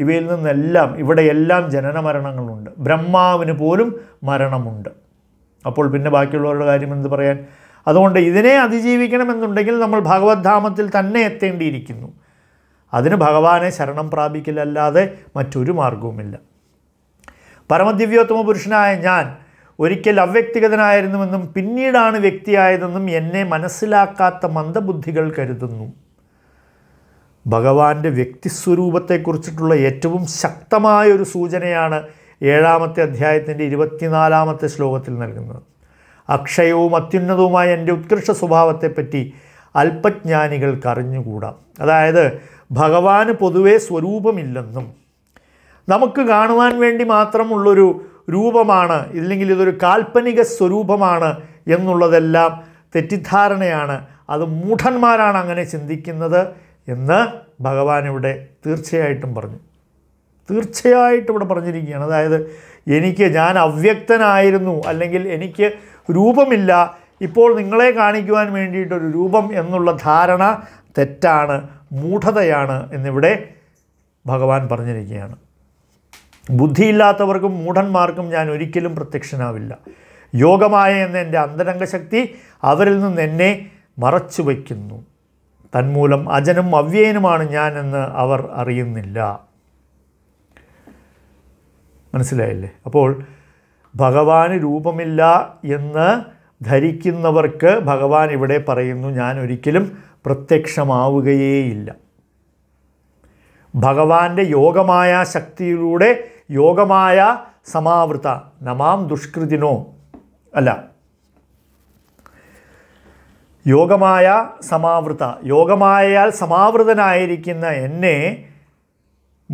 ഇവയിൽ നിന്നെല്ലാം ഇവിടെയെല്ലാം ജനനമരണങ്ങളുണ്ട് ബ്രഹ്മാവിന് പോലും മരണമുണ്ട് അപ്പോൾ പിന്നെ ബാക്കിയുള്ളവരുടെ കാര്യം എന്ത് പറയാൻ അതുകൊണ്ട് ഇതിനെ അതിജീവിക്കണമെന്നുണ്ടെങ്കിൽ നമ്മൾ ഭഗവത്ധാമത്തിൽ തന്നെ എത്തേണ്ടിയിരിക്കുന്നു അതിന് ഭഗവാനെ ശരണം പ്രാപിക്കലല്ലാതെ മറ്റൊരു മാർഗവുമില്ല പരമദിവ്യോത്തമ പുരുഷനായ ഞാൻ ഒരിക്കൽ അവ്യക്തിഗതനായിരുന്നുവെന്നും പിന്നീടാണ് വ്യക്തിയായതെന്നും എന്നെ മനസ്സിലാക്കാത്ത മന്ദബുദ്ധികൾ കരുതുന്നു ഭഗവാന്റെ വ്യക്തിസ്വരൂപത്തെക്കുറിച്ചിട്ടുള്ള ഏറ്റവും ശക്തമായ ഒരു സൂചനയാണ് ഏഴാമത്തെ അധ്യായത്തിൻ്റെ ഇരുപത്തിനാലാമത്തെ ശ്ലോകത്തിൽ നൽകുന്നത് അക്ഷയവും അത്യുന്നതവുമായ എൻ്റെ ഉത്കൃഷ്ട സ്വഭാവത്തെപ്പറ്റി അല്പജ്ഞാനികൾക്ക് അറിഞ്ഞുകൂടാം അതായത് ഭഗവാന് പൊതുവേ സ്വരൂപമില്ലെന്നും നമുക്ക് കാണുവാൻ വേണ്ടി മാത്രമുള്ളൊരു രൂപമാണ് ഇല്ലെങ്കിൽ ഇതൊരു കാൽപ്പനിക സ്വരൂപമാണ് എന്നുള്ളതെല്ലാം തെറ്റിദ്ധാരണയാണ് അത് മൂഢന്മാരാണ് അങ്ങനെ ചിന്തിക്കുന്നത് എന്ന് ഭഗവാൻ ഇവിടെ തീർച്ചയായിട്ടും പറഞ്ഞു തീർച്ചയായിട്ടും ഇവിടെ പറഞ്ഞിരിക്കുകയാണ് അതായത് എനിക്ക് ഞാൻ അവ്യക്തനായിരുന്നു അല്ലെങ്കിൽ എനിക്ക് രൂപമില്ല ഇപ്പോൾ നിങ്ങളെ കാണിക്കുവാൻ വേണ്ടിയിട്ടൊരു രൂപം എന്നുള്ള ധാരണ തെറ്റാണ് മൂഢതയാണ് എന്നിവിടെ ഭഗവാൻ പറഞ്ഞിരിക്കുകയാണ് ബുദ്ധിയില്ലാത്തവർക്കും മൂഢന്മാർക്കും ഞാൻ ഒരിക്കലും പ്രത്യക്ഷനാവില്ല യോഗമായ എന്ന എൻ്റെ അന്തരംഗശക്തി അവരിൽ നിന്ന് എന്നെ മറച്ചു വയ്ക്കുന്നു തന്മൂലം അജനും അവ്യയനുമാണ് ഞാനെന്ന് അവർ അറിയുന്നില്ല മനസ്സിലായില്ലേ അപ്പോൾ ഭഗവാന് രൂപമില്ല എന്ന് ധരിക്കുന്നവർക്ക് ഭഗവാൻ ഇവിടെ പറയുന്നു ഞാൻ ഒരിക്കലും പ്രത്യക്ഷമാവുകയേയില്ല ഭഗവാന്റെ യോഗമായ ശക്തിയിലൂടെ യോഗമായ സമാവൃത നമാം ദുഷ്കൃതിനോ അല്ല യോഗമായ സമാവൃത യോഗമായാൽ സമാവൃതനായിരിക്കുന്ന എന്നെ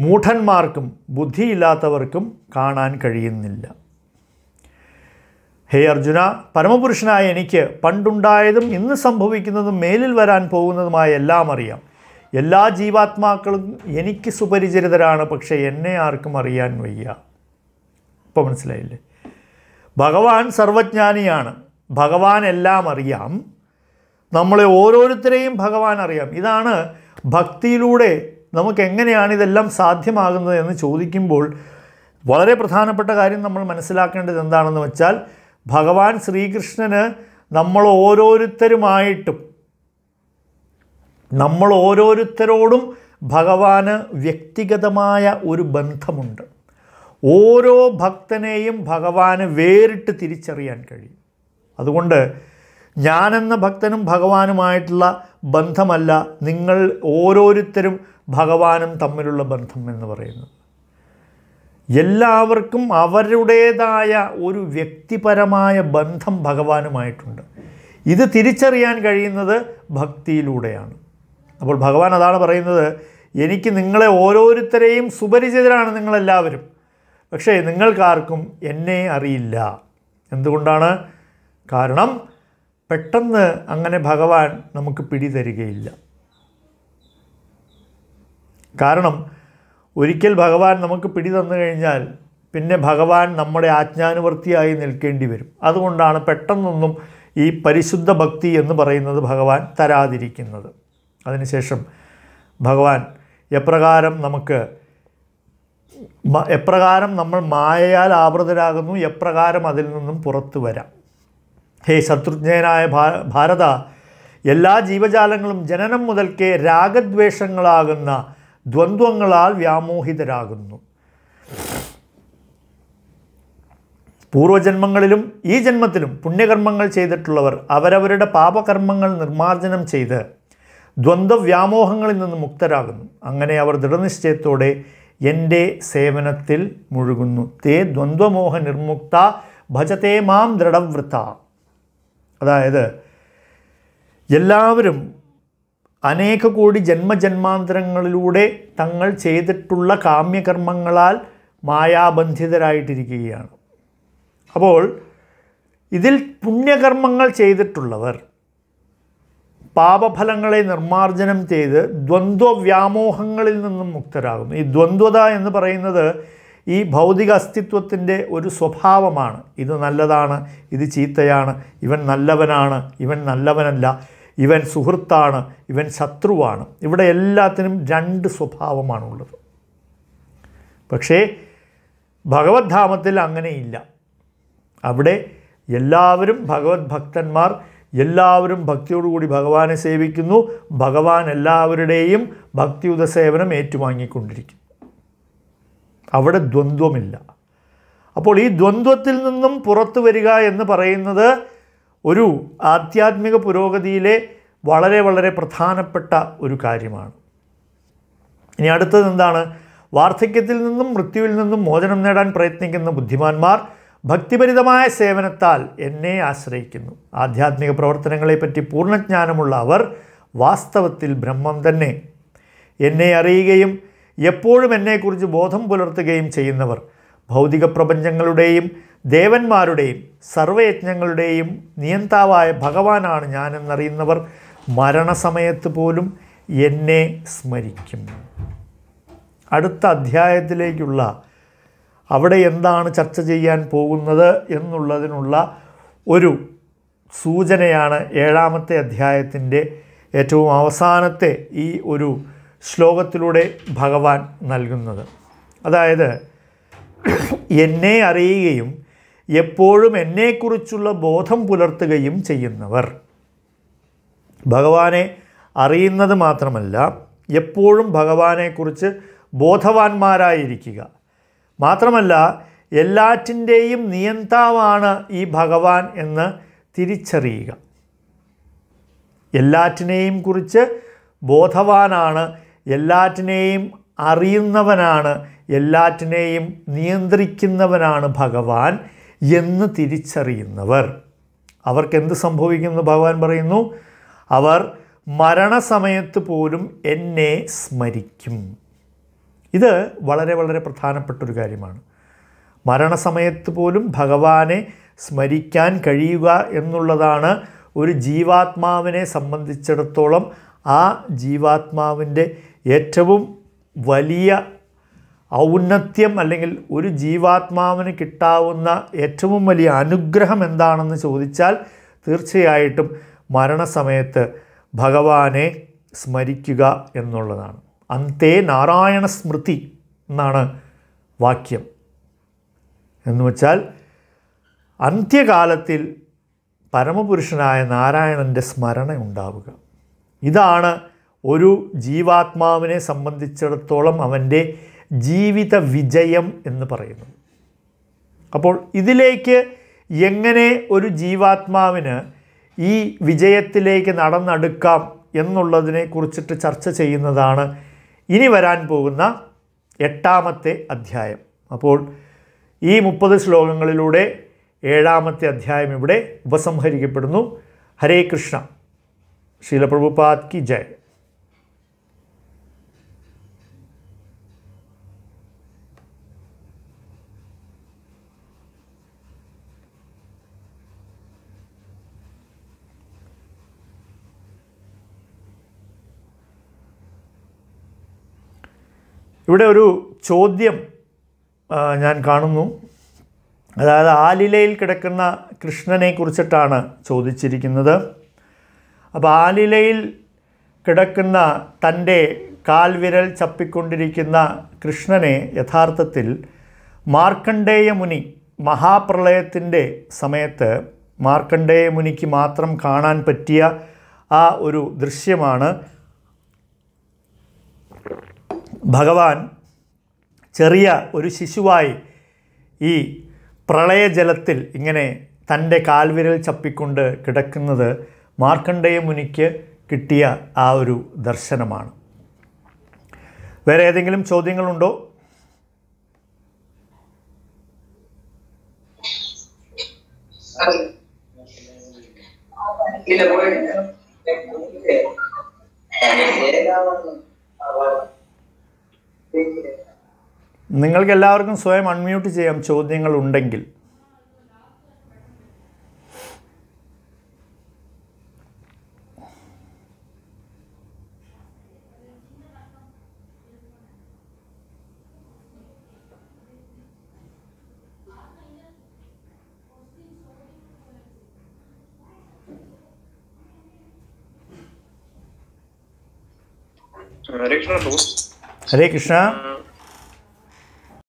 മൂഢന്മാർക്കും ബുദ്ധിയില്ലാത്തവർക്കും കാണാൻ കഴിയുന്നില്ല ഹേ അർജുന പരമപുരുഷനായ എനിക്ക് പണ്ടുണ്ടായതും ഇന്ന് സംഭവിക്കുന്നതും മേലിൽ വരാൻ പോകുന്നതുമായ എല്ലാം അറിയാം എല്ലാ ജീവാത്മാക്കളും എനിക്ക് സുപരിചിതരാണ് പക്ഷേ എന്നെ ആർക്കും അറിയാൻ വയ്യ ഇപ്പോൾ മനസ്സിലായില്ലേ ഭഗവാൻ സർവജ്ഞാനിയാണ് ഭഗവാൻ എല്ലാം അറിയാം നമ്മളെ ഓരോരുത്തരെയും ഭഗവാൻ അറിയാം ഇതാണ് ഭക്തിയിലൂടെ നമുക്ക് എങ്ങനെയാണ് ഇതെല്ലാം സാധ്യമാകുന്നത് എന്ന് ചോദിക്കുമ്പോൾ വളരെ പ്രധാനപ്പെട്ട കാര്യം നമ്മൾ മനസ്സിലാക്കേണ്ടത് എന്താണെന്ന് വെച്ചാൽ ഭഗവാൻ ശ്രീകൃഷ്ണന് നമ്മൾ ഓരോരുത്തരുമായിട്ടും നമ്മൾ ഓരോരുത്തരോടും ഭഗവാന് വ്യക്തിഗതമായ ഒരു ബന്ധമുണ്ട് ഓരോ ഭക്തനെയും ഭഗവാന് വേറിട്ട് തിരിച്ചറിയാൻ കഴിയും അതുകൊണ്ട് ഞാനെന്ന ഭക്തനും ഭഗവാനുമായിട്ടുള്ള ബന്ധമല്ല നിങ്ങൾ ഓരോരുത്തരും ഭഗവാനും തമ്മിലുള്ള ബന്ധം എന്ന് പറയുന്നത് എല്ലാവർക്കും അവരുടേതായ ഒരു വ്യക്തിപരമായ ബന്ധം ഭഗവാനുമായിട്ടുണ്ട് ഇത് തിരിച്ചറിയാൻ കഴിയുന്നത് ഭക്തിയിലൂടെയാണ് അപ്പോൾ ഭഗവാൻ അതാണ് പറയുന്നത് എനിക്ക് നിങ്ങളെ ഓരോരുത്തരെയും സുപരിചിതരാണ് നിങ്ങളെല്ലാവരും പക്ഷേ നിങ്ങൾക്കാർക്കും എന്നെ അറിയില്ല എന്തുകൊണ്ടാണ് കാരണം പെട്ടെന്ന് അങ്ങനെ ഭഗവാൻ നമുക്ക് പിടിതരികയില്ല കാരണം ഒരിക്കൽ ഭഗവാൻ നമുക്ക് പിടി തന്നു കഴിഞ്ഞാൽ പിന്നെ ഭഗവാൻ നമ്മുടെ ആജ്ഞാനുവർത്തിയായി നിൽക്കേണ്ടി വരും അതുകൊണ്ടാണ് പെട്ടെന്നൊന്നും ഈ പരിശുദ്ധ ഭക്തി എന്ന് പറയുന്നത് ഭഗവാൻ തരാതിരിക്കുന്നത് അതിനുശേഷം ഭഗവാൻ എപ്രകാരം നമുക്ക് എപ്രകാരം നമ്മൾ മായയാൽ ആവൃതരാകുന്നു എപ്രകാരം അതിൽ നിന്നും പുറത്തു വരാം ഹേ ശത്രുജ്ഞനായ ഭാരത എല്ലാ ജീവജാലങ്ങളും ജനനം മുതൽക്കേ രാഗദ്വേഷങ്ങളാകുന്ന ദ്വന്ദ്വങ്ങളാൽ വ്യാമോഹിതരാകുന്നു പൂർവജന്മങ്ങളിലും ഈ ജന്മത്തിലും പുണ്യകർമ്മങ്ങൾ ചെയ്തിട്ടുള്ളവർ അവരവരുടെ പാപകർമ്മങ്ങൾ നിർമ്മാർജ്ജനം ചെയ്ത് ദ്വന്ദ്വവ്യാമോഹങ്ങളിൽ നിന്ന് മുക്തരാകുന്നു അങ്ങനെ അവർ ദൃഢനിശ്ചയത്തോടെ എൻ്റെ സേവനത്തിൽ മുഴുകുന്നു തേ ദ്വന്ദ്വമോഹ നിർമുക്ത ഭജത്തെ മാം ദൃഢവൃത്ത അതായത് എല്ലാവരും അനേക കോടി ജന്മജന്മാന്തരങ്ങളിലൂടെ തങ്ങൾ ചെയ്തിട്ടുള്ള കാമ്യകർമ്മങ്ങളാൽ മായാബന്ധിതരായിട്ടിരിക്കുകയാണ് അപ്പോൾ ഇതിൽ പുണ്യകർമ്മങ്ങൾ ചെയ്തിട്ടുള്ളവർ പാപഫലങ്ങളെ നിർമ്മാർജ്ജനം ചെയ്ത് ദ്വന്ദ്വ വ്യാമോഹങ്ങളിൽ നിന്നും മുക്തരാകുന്നു ഈ ദ്വന്ദ്വത എന്ന് പറയുന്നത് ഈ ഭൗതിക അസ്തിത്വത്തിൻ്റെ ഒരു സ്വഭാവമാണ് ഇത് നല്ലതാണ് ഇത് ചീത്തയാണ് ഇവൻ നല്ലവനാണ് ഇവൻ നല്ലവനല്ല ഇവൻ സുഹൃത്താണ് ഇവൻ ശത്രുവാണ് ഇവിടെ എല്ലാത്തിനും രണ്ട് സ്വഭാവമാണുള്ളത് പക്ഷേ ഭഗവത്ധാമത്തിൽ അങ്ങനെയില്ല അവിടെ എല്ലാവരും ഭഗവത് ഭക്തന്മാർ എല്ലാവരും ഭക്തിയോടുകൂടി ഭഗവാനെ സേവിക്കുന്നു ഭഗവാൻ എല്ലാവരുടെയും ഭക്തിയുത സേവനം ഏറ്റുവാങ്ങിക്കൊണ്ടിരിക്കും അവിടെ ദ്വന്ദ്വമില്ല അപ്പോൾ ഈ ദ്വന്ദ്വത്തിൽ നിന്നും പുറത്തു വരിക എന്ന് പറയുന്നത് ഒരു ആധ്യാത്മിക പുരോഗതിയിലെ വളരെ വളരെ പ്രധാനപ്പെട്ട ഒരു കാര്യമാണ് ഇനി അടുത്തത് എന്താണ് വാർദ്ധക്യത്തിൽ നിന്നും മൃത്യുവിൽ നിന്നും മോചനം നേടാൻ പ്രയത്നിക്കുന്ന ബുദ്ധിമാന്മാർ ഭക്തിപരിതമായ സേവനത്താൽ എന്നെ ആശ്രയിക്കുന്നു ആധ്യാത്മിക പ്രവർത്തനങ്ങളെപ്പറ്റി പൂർണ്ണജ്ഞാനമുള്ള അവർ വാസ്തവത്തിൽ ബ്രഹ്മം തന്നെ എന്നെ അറിയുകയും എപ്പോഴും എന്നെക്കുറിച്ച് ബോധം പുലർത്തുകയും ചെയ്യുന്നവർ ഭൗതിക പ്രപഞ്ചങ്ങളുടെയും ദേവന്മാരുടെയും സർവയജ്ഞങ്ങളുടെയും നിയന്താവായ ഭഗവാനാണ് ഞാനെന്നറിയുന്നവർ മരണസമയത്ത് പോലും എന്നെ സ്മരിക്കും അടുത്ത അധ്യായത്തിലേക്കുള്ള അവിടെ എന്താണ് ചർച്ച ചെയ്യാൻ പോകുന്നത് എന്നുള്ളതിനുള്ള ഒരു സൂചനയാണ് ഏഴാമത്തെ അധ്യായത്തിൻ്റെ ഏറ്റവും അവസാനത്തെ ഈ ഒരു ശ്ലോകത്തിലൂടെ ഭഗവാൻ നൽകുന്നത് അതായത് എന്നെ അറിയുകയും എപ്പോഴും എന്നെക്കുറിച്ചുള്ള ബോധം പുലർത്തുകയും ചെയ്യുന്നവർ ഭഗവാനെ അറിയുന്നത് മാത്രമല്ല എപ്പോഴും ഭഗവാനെക്കുറിച്ച് ബോധവാന്മാരായിരിക്കുക മാത്രമല്ല എല്ലാറ്റിൻ്റെയും നിയന്താവാണ് ഈ ഭഗവാൻ എന്ന് തിരിച്ചറിയുക എല്ലാറ്റിനെയും കുറിച്ച് ബോധവാനാണ് എല്ലാറ്റിനെയും അറിയുന്നവനാണ് എല്ലാറ്റിനെയും നിയന്ത്രിക്കുന്നവനാണ് ഭഗവാൻ എന്ന് തിരിച്ചറിയുന്നവർ അവർക്കെന്ത് സംഭവിക്കുമെന്ന് ഭഗവാൻ പറയുന്നു അവർ മരണസമയത്ത് പോലും എന്നെ സ്മരിക്കും ഇത് വളരെ വളരെ പ്രധാനപ്പെട്ടൊരു കാര്യമാണ് മരണസമയത്ത് പോലും ഭഗവാനെ സ്മരിക്കാൻ കഴിയുക എന്നുള്ളതാണ് ഒരു ജീവാത്മാവിനെ സംബന്ധിച്ചിടത്തോളം ആ ജീവാത്മാവിൻ്റെ ഏറ്റവും വലിയ ഔന്നത്യം അല്ലെങ്കിൽ ഒരു ജീവാത്മാവിന് കിട്ടാവുന്ന ഏറ്റവും വലിയ അനുഗ്രഹം എന്താണെന്ന് ചോദിച്ചാൽ തീർച്ചയായിട്ടും മരണസമയത്ത് ഭഗവാനെ സ്മരിക്കുക എന്നുള്ളതാണ് അന്തേ നാരായണ സ്മൃതി എന്നാണ് വാക്യം എന്ന് വച്ചാൽ അന്ത്യകാലത്തിൽ പരമപുരുഷനായ നാരായണൻ്റെ സ്മരണ ഉണ്ടാവുക ഇതാണ് ഒരു ജീവാത്മാവിനെ സംബന്ധിച്ചിടത്തോളം അവൻ്റെ ജീവിത വിജയം എന്ന് പറയുന്നത് അപ്പോൾ ഇതിലേക്ക് എങ്ങനെ ഒരു ജീവാത്മാവിന് ഈ വിജയത്തിലേക്ക് നടന്നെടുക്കാം എന്നുള്ളതിനെ കുറിച്ചിട്ട് ചർച്ച ചെയ്യുന്നതാണ് ഇനി വരാൻ പോകുന്ന എട്ടാമത്തെ അധ്യായം അപ്പോൾ ഈ മുപ്പത് ശ്ലോകങ്ങളിലൂടെ ഏഴാമത്തെ അധ്യായം ഇവിടെ ഉപസംഹരിക്കപ്പെടുന്നു ഹരേ കൃഷ്ണ ശീലപ്രഭുപാദ് കി ജയ് ഇവിടെ ഒരു ചോദ്യം ഞാൻ കാണുന്നു അതായത് ആലിലയിൽ കിടക്കുന്ന കൃഷ്ണനെ കുറിച്ചിട്ടാണ് ചോദിച്ചിരിക്കുന്നത് അപ്പോൾ ആലിലയിൽ കിടക്കുന്ന തൻ്റെ കാൽവിരൽ ചപ്പിക്കൊണ്ടിരിക്കുന്ന കൃഷ്ണനെ യഥാർത്ഥത്തിൽ മാർക്കണ്ഡേയ മുനി മഹാപ്രളയത്തിൻ്റെ സമയത്ത് മാർക്കണ്ഡേയ മുനിക്ക് മാത്രം കാണാൻ പറ്റിയ ആ ഒരു ദൃശ്യമാണ് ഭഗവാൻ ചെറിയ ഒരു ശിശുവായി ഈ പ്രളയജലത്തിൽ ഇങ്ങനെ തൻ്റെ കാൽവിരൽ ചപ്പിക്കൊണ്ട് കിടക്കുന്നത് മാർക്കണ്ഡേയ മുനിക്ക് കിട്ടിയ ആ ഒരു ദർശനമാണ് വേറെ ഏതെങ്കിലും ചോദ്യങ്ങളുണ്ടോ ഇല്ല നിങ്ങൾക്ക് എല്ലാവർക്കും സ്വയം അൺമ്യൂട്ട് ചെയ്യാം ചോദ്യങ്ങൾ ഉണ്ടെങ്കിൽ കൃഷ്ണ Randall. हरे कृष्णा